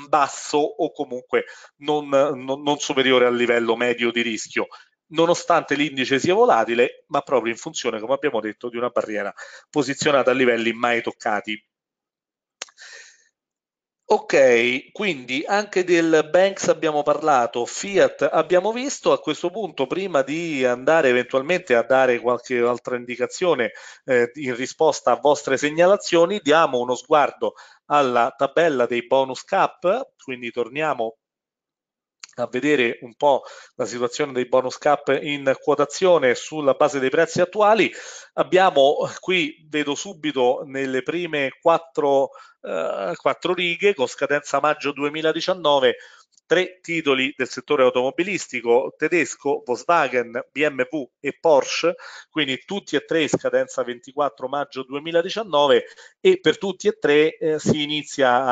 basso o comunque non, non, non superiore al livello medio di rischio nonostante l'indice sia volatile, ma proprio in funzione, come abbiamo detto, di una barriera posizionata a livelli mai toccati. Ok, quindi anche del Banks abbiamo parlato, Fiat abbiamo visto, a questo punto prima di andare eventualmente a dare qualche altra indicazione eh, in risposta a vostre segnalazioni, diamo uno sguardo alla tabella dei bonus cap, quindi torniamo a vedere un po' la situazione dei bonus cap in quotazione sulla base dei prezzi attuali. Abbiamo eh, qui, vedo subito nelle prime quattro, eh, quattro righe, con scadenza maggio 2019, tre titoli del settore automobilistico tedesco, Volkswagen, BMW e Porsche, quindi tutti e tre scadenza 24 maggio 2019 e per tutti e tre eh, si inizia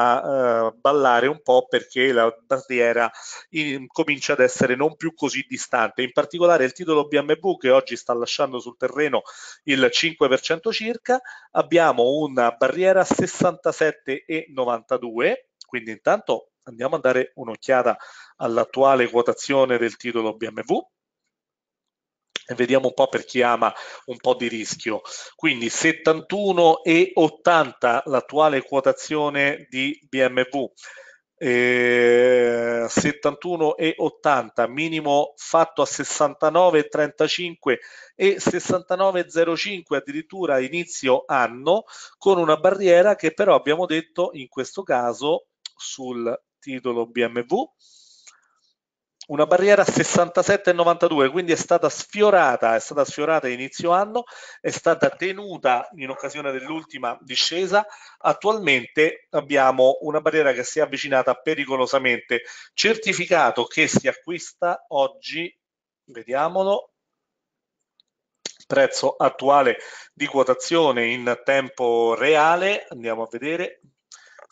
a eh, ballare un po' perché la barriera in, comincia ad essere non più così distante. In particolare il titolo BMW che oggi sta lasciando sul terreno il 5% circa, abbiamo una barriera 67,92 quindi intanto andiamo a dare un'occhiata all'attuale quotazione del titolo BMW e vediamo un po' per chi ama un po' di rischio. Quindi 71,80 l'attuale quotazione di BMW. Eh, 71 minimo fatto a 69,35 e 69,05 addirittura inizio anno con una barriera che però abbiamo detto in questo caso sul titolo BMW, una barriera 67,92, quindi è stata sfiorata, è stata sfiorata inizio anno, è stata tenuta in occasione dell'ultima discesa, attualmente abbiamo una barriera che si è avvicinata pericolosamente, certificato che si acquista oggi, vediamolo, prezzo attuale di quotazione in tempo reale, andiamo a vedere,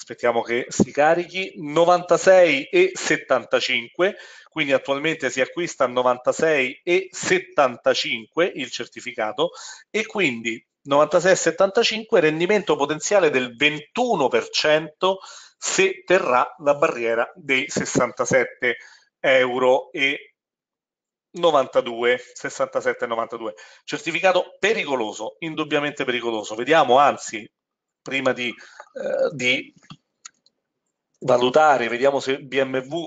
aspettiamo che si carichi, 96 e 75, quindi attualmente si acquista a 96 e 75 il certificato e quindi 96,75 rendimento potenziale del 21% se terrà la barriera dei 67 euro e 92, 67 92. Certificato pericoloso, indubbiamente pericoloso. Vediamo anzi, prima di, eh, di valutare, vediamo se BMW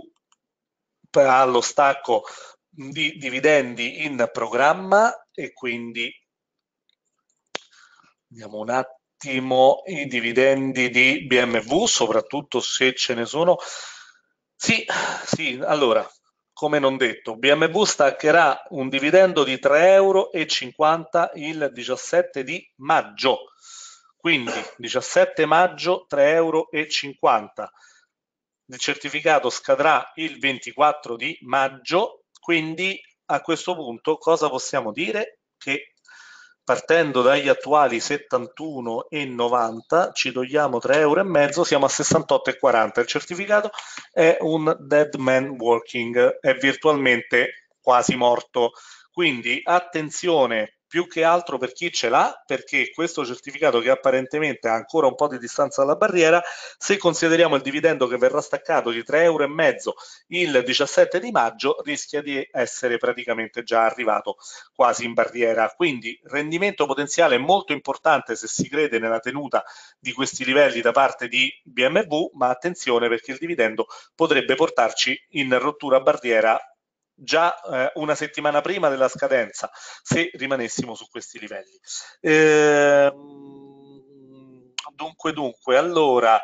ha lo stacco di dividendi in programma e quindi vediamo un attimo i dividendi di BMW, soprattutto se ce ne sono. Sì, sì, allora, come non detto, BMW staccherà un dividendo di 3,50 euro il 17 di maggio, quindi 17 maggio 3,50 euro il certificato scadrà il 24 di maggio, quindi a questo punto cosa possiamo dire? Che partendo dagli attuali 71,90 ci togliamo 3,5 euro, siamo a 68,40. Il certificato è un dead man working, è virtualmente quasi morto. Quindi attenzione più che altro per chi ce l'ha, perché questo certificato che apparentemente ha ancora un po' di distanza dalla barriera, se consideriamo il dividendo che verrà staccato di 3,5 euro il 17 di maggio, rischia di essere praticamente già arrivato quasi in barriera. Quindi rendimento potenziale molto importante se si crede nella tenuta di questi livelli da parte di BMW, ma attenzione perché il dividendo potrebbe portarci in rottura barriera già eh, una settimana prima della scadenza se rimanessimo su questi livelli. Eh, dunque, dunque, allora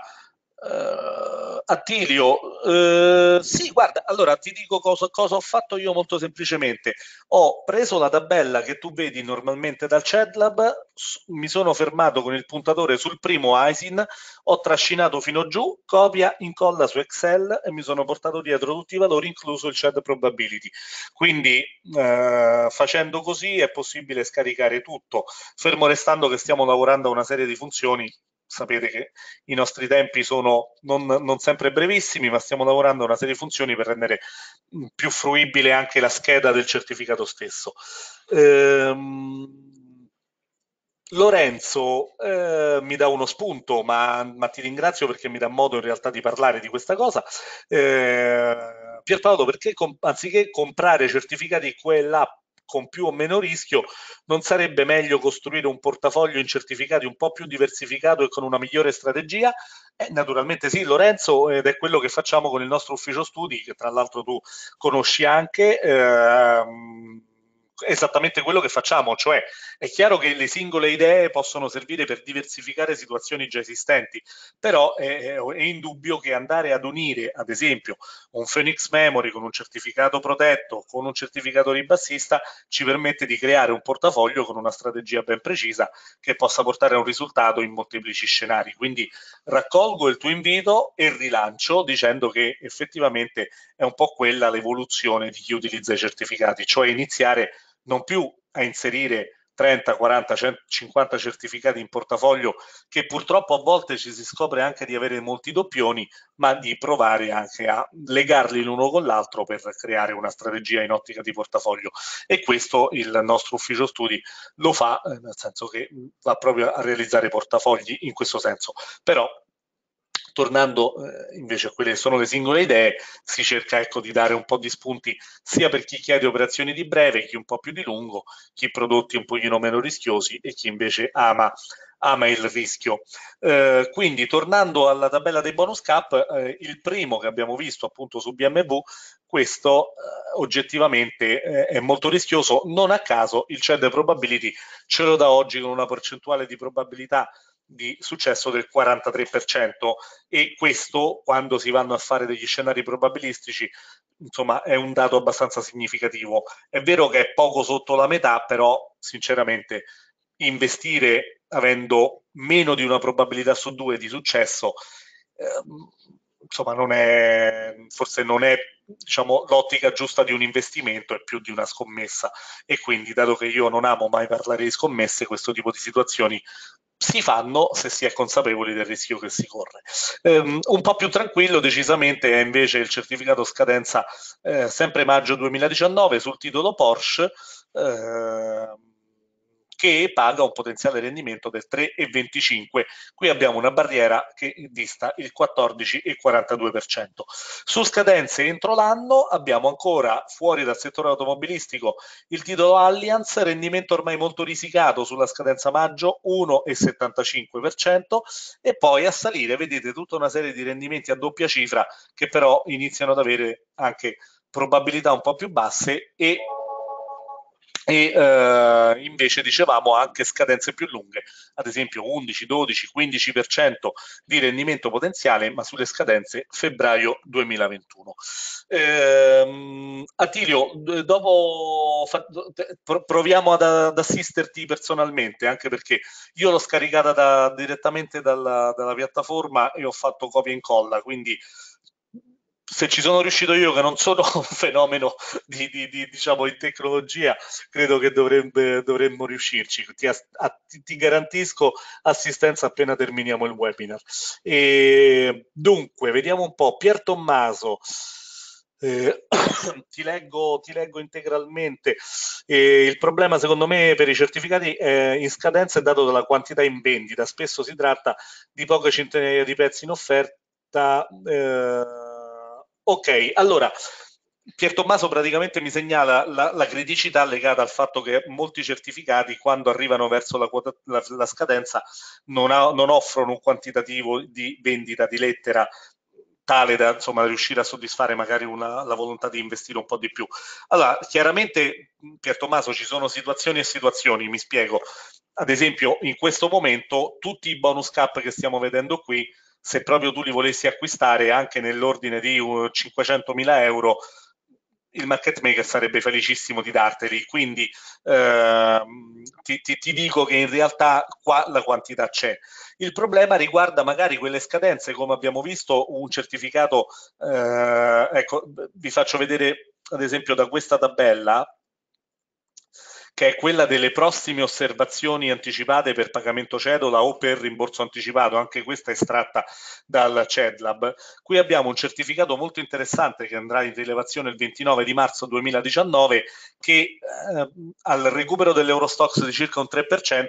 Uh, Attilio, uh, sì, guarda, allora ti dico cosa, cosa, ho fatto io molto semplicemente. Ho preso la tabella che tu vedi normalmente dal CEDLAB, mi sono fermato con il puntatore sul primo ISIN, ho trascinato fino giù, copia, incolla su Excel e mi sono portato dietro tutti i valori, incluso il CED probability. Quindi uh, facendo così è possibile scaricare tutto, fermo restando che stiamo lavorando a una serie di funzioni sapete che i nostri tempi sono non, non, sempre brevissimi, ma stiamo lavorando a una serie di funzioni per rendere più fruibile anche la scheda del certificato stesso. Ehm, Lorenzo eh, mi dà uno spunto, ma, ma, ti ringrazio perché mi dà modo in realtà di parlare di questa cosa. Eh, Pierpaolo, perché com anziché comprare certificati qua e là con più o meno rischio, non sarebbe meglio costruire un portafoglio in certificati un po' più diversificato e con una migliore strategia? Eh, naturalmente sì, Lorenzo, ed è quello che facciamo con il nostro ufficio studi, che tra l'altro tu conosci anche. Ehm, esattamente quello che facciamo, cioè è chiaro che le singole idee possono servire per diversificare situazioni già esistenti, però è, è indubbio che andare ad unire, ad esempio, un Phoenix Memory con un certificato protetto, con un certificato ribassista, ci permette di creare un portafoglio con una strategia ben precisa che possa portare a un risultato in molteplici scenari. Quindi raccolgo il tuo invito e rilancio dicendo che effettivamente è un po' quella l'evoluzione di chi utilizza i certificati, cioè iniziare non più a inserire 30, 40, 50 certificati in portafoglio che purtroppo a volte ci si scopre anche di avere molti doppioni, ma di provare anche a legarli l'uno con l'altro per creare una strategia in ottica di portafoglio e questo il nostro ufficio studi lo fa, eh, nel senso che mm, va proprio a realizzare portafogli in questo senso. Però tornando eh, invece a quelle che sono le singole idee, si cerca ecco, di dare un po' di spunti sia per chi chiede operazioni di breve, chi un po' più di lungo, chi prodotti un pochino meno rischiosi e chi invece ama ama il rischio. Eh, quindi tornando alla tabella dei bonus cap, eh, il primo che abbiamo visto appunto su BMW, questo eh, oggettivamente eh, è molto rischioso, non a caso il CED probability ce lo dà oggi con una percentuale di probabilità di successo del 43% e questo quando si vanno a fare degli scenari probabilistici insomma è un dato abbastanza significativo è vero che è poco sotto la metà però sinceramente investire avendo meno di una probabilità su due di successo ehm, insomma non è forse non è diciamo l'ottica giusta di un investimento è più di una scommessa e quindi dato che io non amo mai parlare di scommesse questo tipo di situazioni si fanno se si è consapevoli del rischio che si corre. Um, un po' più tranquillo decisamente è invece il certificato scadenza eh, sempre maggio 2019 sul titolo Porsche. Eh, che paga un potenziale rendimento del 3,25. Qui abbiamo una barriera che dista il 14,42%. Su scadenze entro l'anno abbiamo ancora fuori dal settore automobilistico il titolo Allianz, rendimento ormai molto risicato sulla scadenza maggio 1,75% e poi a salire vedete tutta una serie di rendimenti a doppia cifra che però iniziano ad avere anche probabilità un po' più basse e e eh, invece dicevamo anche scadenze più lunghe, ad esempio 11, 12, 15% di rendimento potenziale, ma sulle scadenze febbraio 2021. Eh, Attilio, dopo fa, proviamo ad, ad, assisterti personalmente, anche perché io l'ho scaricata da, direttamente dalla, dalla piattaforma e ho fatto copia e incolla, quindi se ci sono riuscito io che non sono un fenomeno di, di, di, diciamo, in tecnologia, credo che dovrebbe, dovremmo riuscirci. Ti, a, ti, garantisco assistenza appena terminiamo il webinar. E, dunque, vediamo un po'. Pier Tommaso. Eh, ti, leggo, ti, leggo, integralmente. Eh, il problema secondo me per i certificati eh, in scadenza è dato dalla quantità in vendita. Spesso si tratta di poche centinaia di pezzi in offerta eh, Ok, allora Pier Tommaso praticamente mi segnala la, la, criticità legata al fatto che molti certificati quando arrivano verso la, quota, la, la scadenza non, ha, non, offrono un quantitativo di vendita di lettera tale da insomma, riuscire a soddisfare magari una, la volontà di investire un po' di più. Allora, chiaramente Pier Tommaso ci sono situazioni e situazioni, mi spiego. Ad esempio, in questo momento tutti i bonus cap che stiamo vedendo qui se proprio tu li volessi acquistare anche nell'ordine di 500.000 uh, euro, il market maker sarebbe felicissimo di darteli. Quindi eh, ti, ti, ti, dico che in realtà qua la quantità c'è. Il problema riguarda magari quelle scadenze, come abbiamo visto, un certificato, eh, ecco, vi faccio vedere ad esempio da questa tabella, che è quella delle prossime osservazioni anticipate per pagamento cedola o per rimborso anticipato, anche questa estratta dal CEDLAB. Qui abbiamo un certificato molto interessante che andrà in rilevazione il 29 di marzo 2019 che eh, al recupero dell'Eurostox di circa un 3%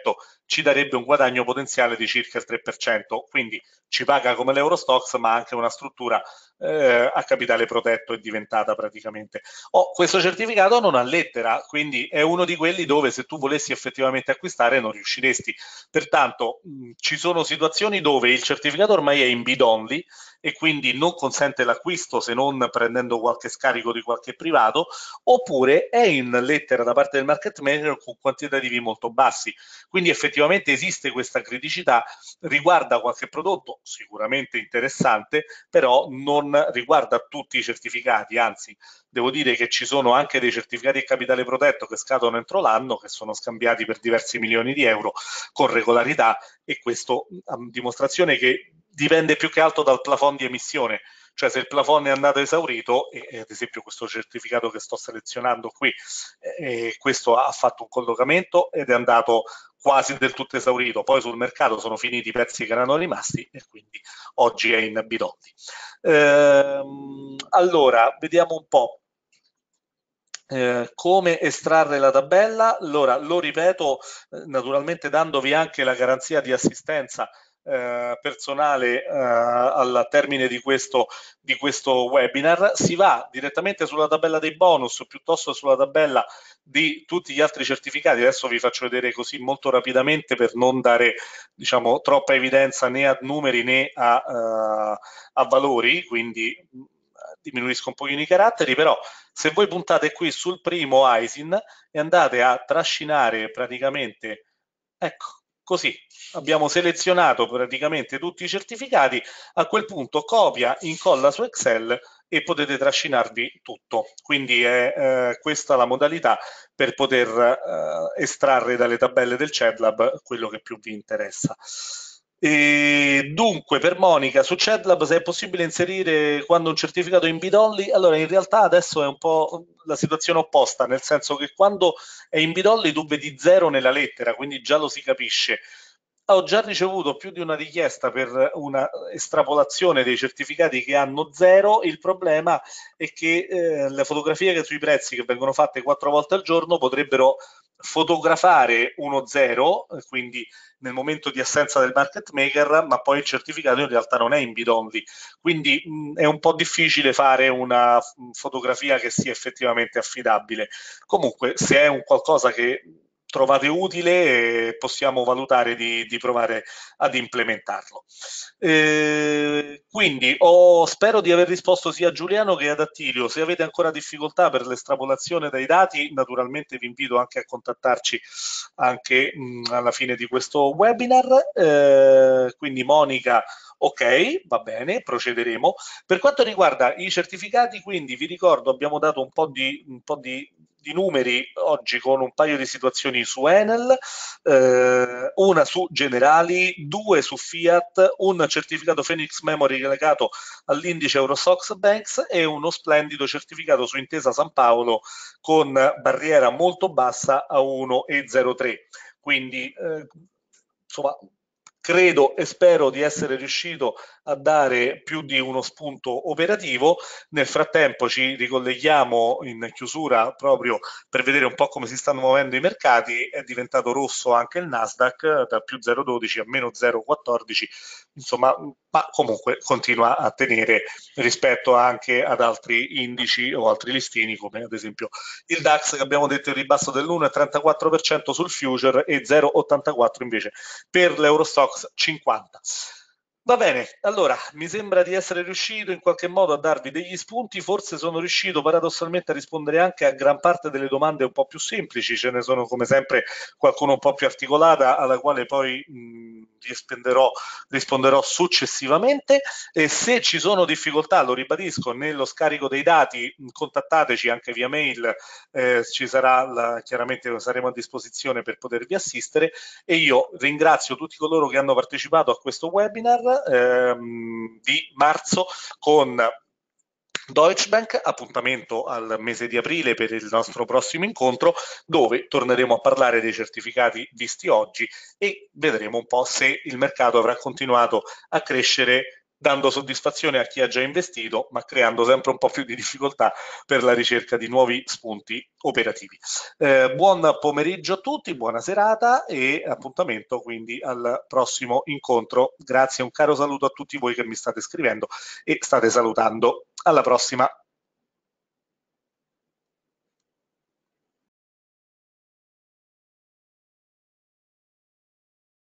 ci darebbe un guadagno potenziale di circa il 3%, quindi ci paga come l'Eurostox ma anche una struttura eh, a capitale protetto è diventata praticamente. Oh, questo certificato non ha lettera, quindi è uno di quelli livelli dove se tu volessi effettivamente acquistare non riusciresti. Pertanto mh, mm, ci sono situazioni dove il certificato ormai è in bid only e quindi non consente l'acquisto se non prendendo qualche scarico di qualche privato, oppure è in lettera da parte del market manager con quantitativi molto bassi. Quindi effettivamente esiste questa criticità, riguarda qualche prodotto sicuramente interessante, però non riguarda tutti i certificati, anzi devo dire che ci sono anche dei certificati di capitale protetto che scadono entro l'anno, che sono scambiati per diversi milioni di euro con regolarità e questo a dimostrazione che dipende più che altro dal plafond di emissione cioè se il plafond è andato esaurito e ad esempio questo certificato che sto selezionando qui eh, eh, questo ha fatto un collocamento ed è andato quasi del tutto esaurito poi sul mercato sono finiti i pezzi che erano rimasti e quindi oggi è in bidotti ehm, allora vediamo un po' Eh, come estrarre la tabella? Allora, lo ripeto, eh, naturalmente dandovi anche la garanzia di assistenza eh, personale eh, al termine di questo, di questo webinar. Si va direttamente sulla tabella dei bonus piuttosto sulla tabella di tutti gli altri certificati. Adesso vi faccio vedere così molto rapidamente per non dare diciamo, troppa evidenza né a numeri né a, eh, a valori, quindi diminuisco un pochino i caratteri, però se voi puntate qui sul primo ISIN e andate a trascinare praticamente, ecco, così, abbiamo selezionato praticamente tutti i certificati, a quel punto copia, incolla su Excel e potete trascinarvi tutto. Quindi è eh, questa la modalità per poter eh, estrarre dalle tabelle del CEDLAB quello che più vi interessa. E dunque, per Monica, su CEDLAB se è possibile inserire quando un certificato in bidolli, allora in realtà adesso è un po' la situazione opposta, nel senso che quando è in bidolli tu vedi zero nella lettera, quindi già lo si capisce. Ho già ricevuto più di una richiesta per una estrapolazione dei certificati che hanno zero, il problema è che eh, le fotografie che sui prezzi che vengono fatte quattro volte al giorno potrebbero fotografare uno zero, quindi nel momento di assenza del market maker, ma poi il certificato in realtà non è in bid Quindi mh, è un po' difficile fare una fotografia che sia effettivamente affidabile. Comunque, se è un qualcosa che trovate utile e possiamo valutare di, di provare ad implementarlo. Eh, quindi ho, spero di aver risposto sia a Giuliano che ad Attilio. Se avete ancora difficoltà per l'estrapolazione dai dati, naturalmente vi invito anche a contattarci anche mh, alla fine di questo webinar. Eh, quindi Monica ok, va bene, procederemo. Per quanto riguarda i certificati, quindi vi ricordo, abbiamo dato un po' di, un po di di numeri oggi con un paio di situazioni su Enel, eh, una su Generali, due su Fiat, un certificato Phoenix Memory legato all'indice Eurosox Banks e uno splendido certificato su Intesa San Paolo con barriera molto bassa a 1,03. Quindi eh, insomma credo e spero di essere riuscito a dare più di uno spunto operativo. Nel frattempo ci ricolleghiamo in chiusura proprio per vedere un po' come si stanno muovendo i mercati. È diventato rosso anche il Nasdaq eh, da più 0,12 a meno 0,14, insomma, ma comunque continua a tenere rispetto anche ad altri indici o altri listini come ad esempio il DAX che abbiamo detto il ribasso dell'1,34% sul future e 0,84 invece per l'Eurostock Xbox 50. Va bene, allora mi sembra di essere riuscito in qualche modo a darvi degli spunti, forse sono riuscito paradossalmente a rispondere anche a gran parte delle domande un po' più semplici, ce ne sono come sempre qualcuno un po' più articolata alla quale poi mh, risponderò successivamente e se ci sono difficoltà, lo ribadisco, nello scarico dei dati contattateci anche via mail, eh, ci sarà la, chiaramente saremo a disposizione per potervi assistere e io ringrazio tutti coloro che hanno partecipato a questo webinar ehm, di marzo con Deutsche Bank, appuntamento al mese di aprile per il nostro prossimo incontro dove torneremo a parlare dei certificati visti oggi e vedremo un po' se il mercato avrà continuato a crescere dando soddisfazione a chi ha già investito, ma creando sempre un po' più di difficoltà per la ricerca di nuovi spunti operativi. Eh, buon pomeriggio a tutti, buona serata e appuntamento quindi al prossimo incontro. Grazie, un caro saluto a tutti voi che mi state scrivendo e state salutando. Alla prossima.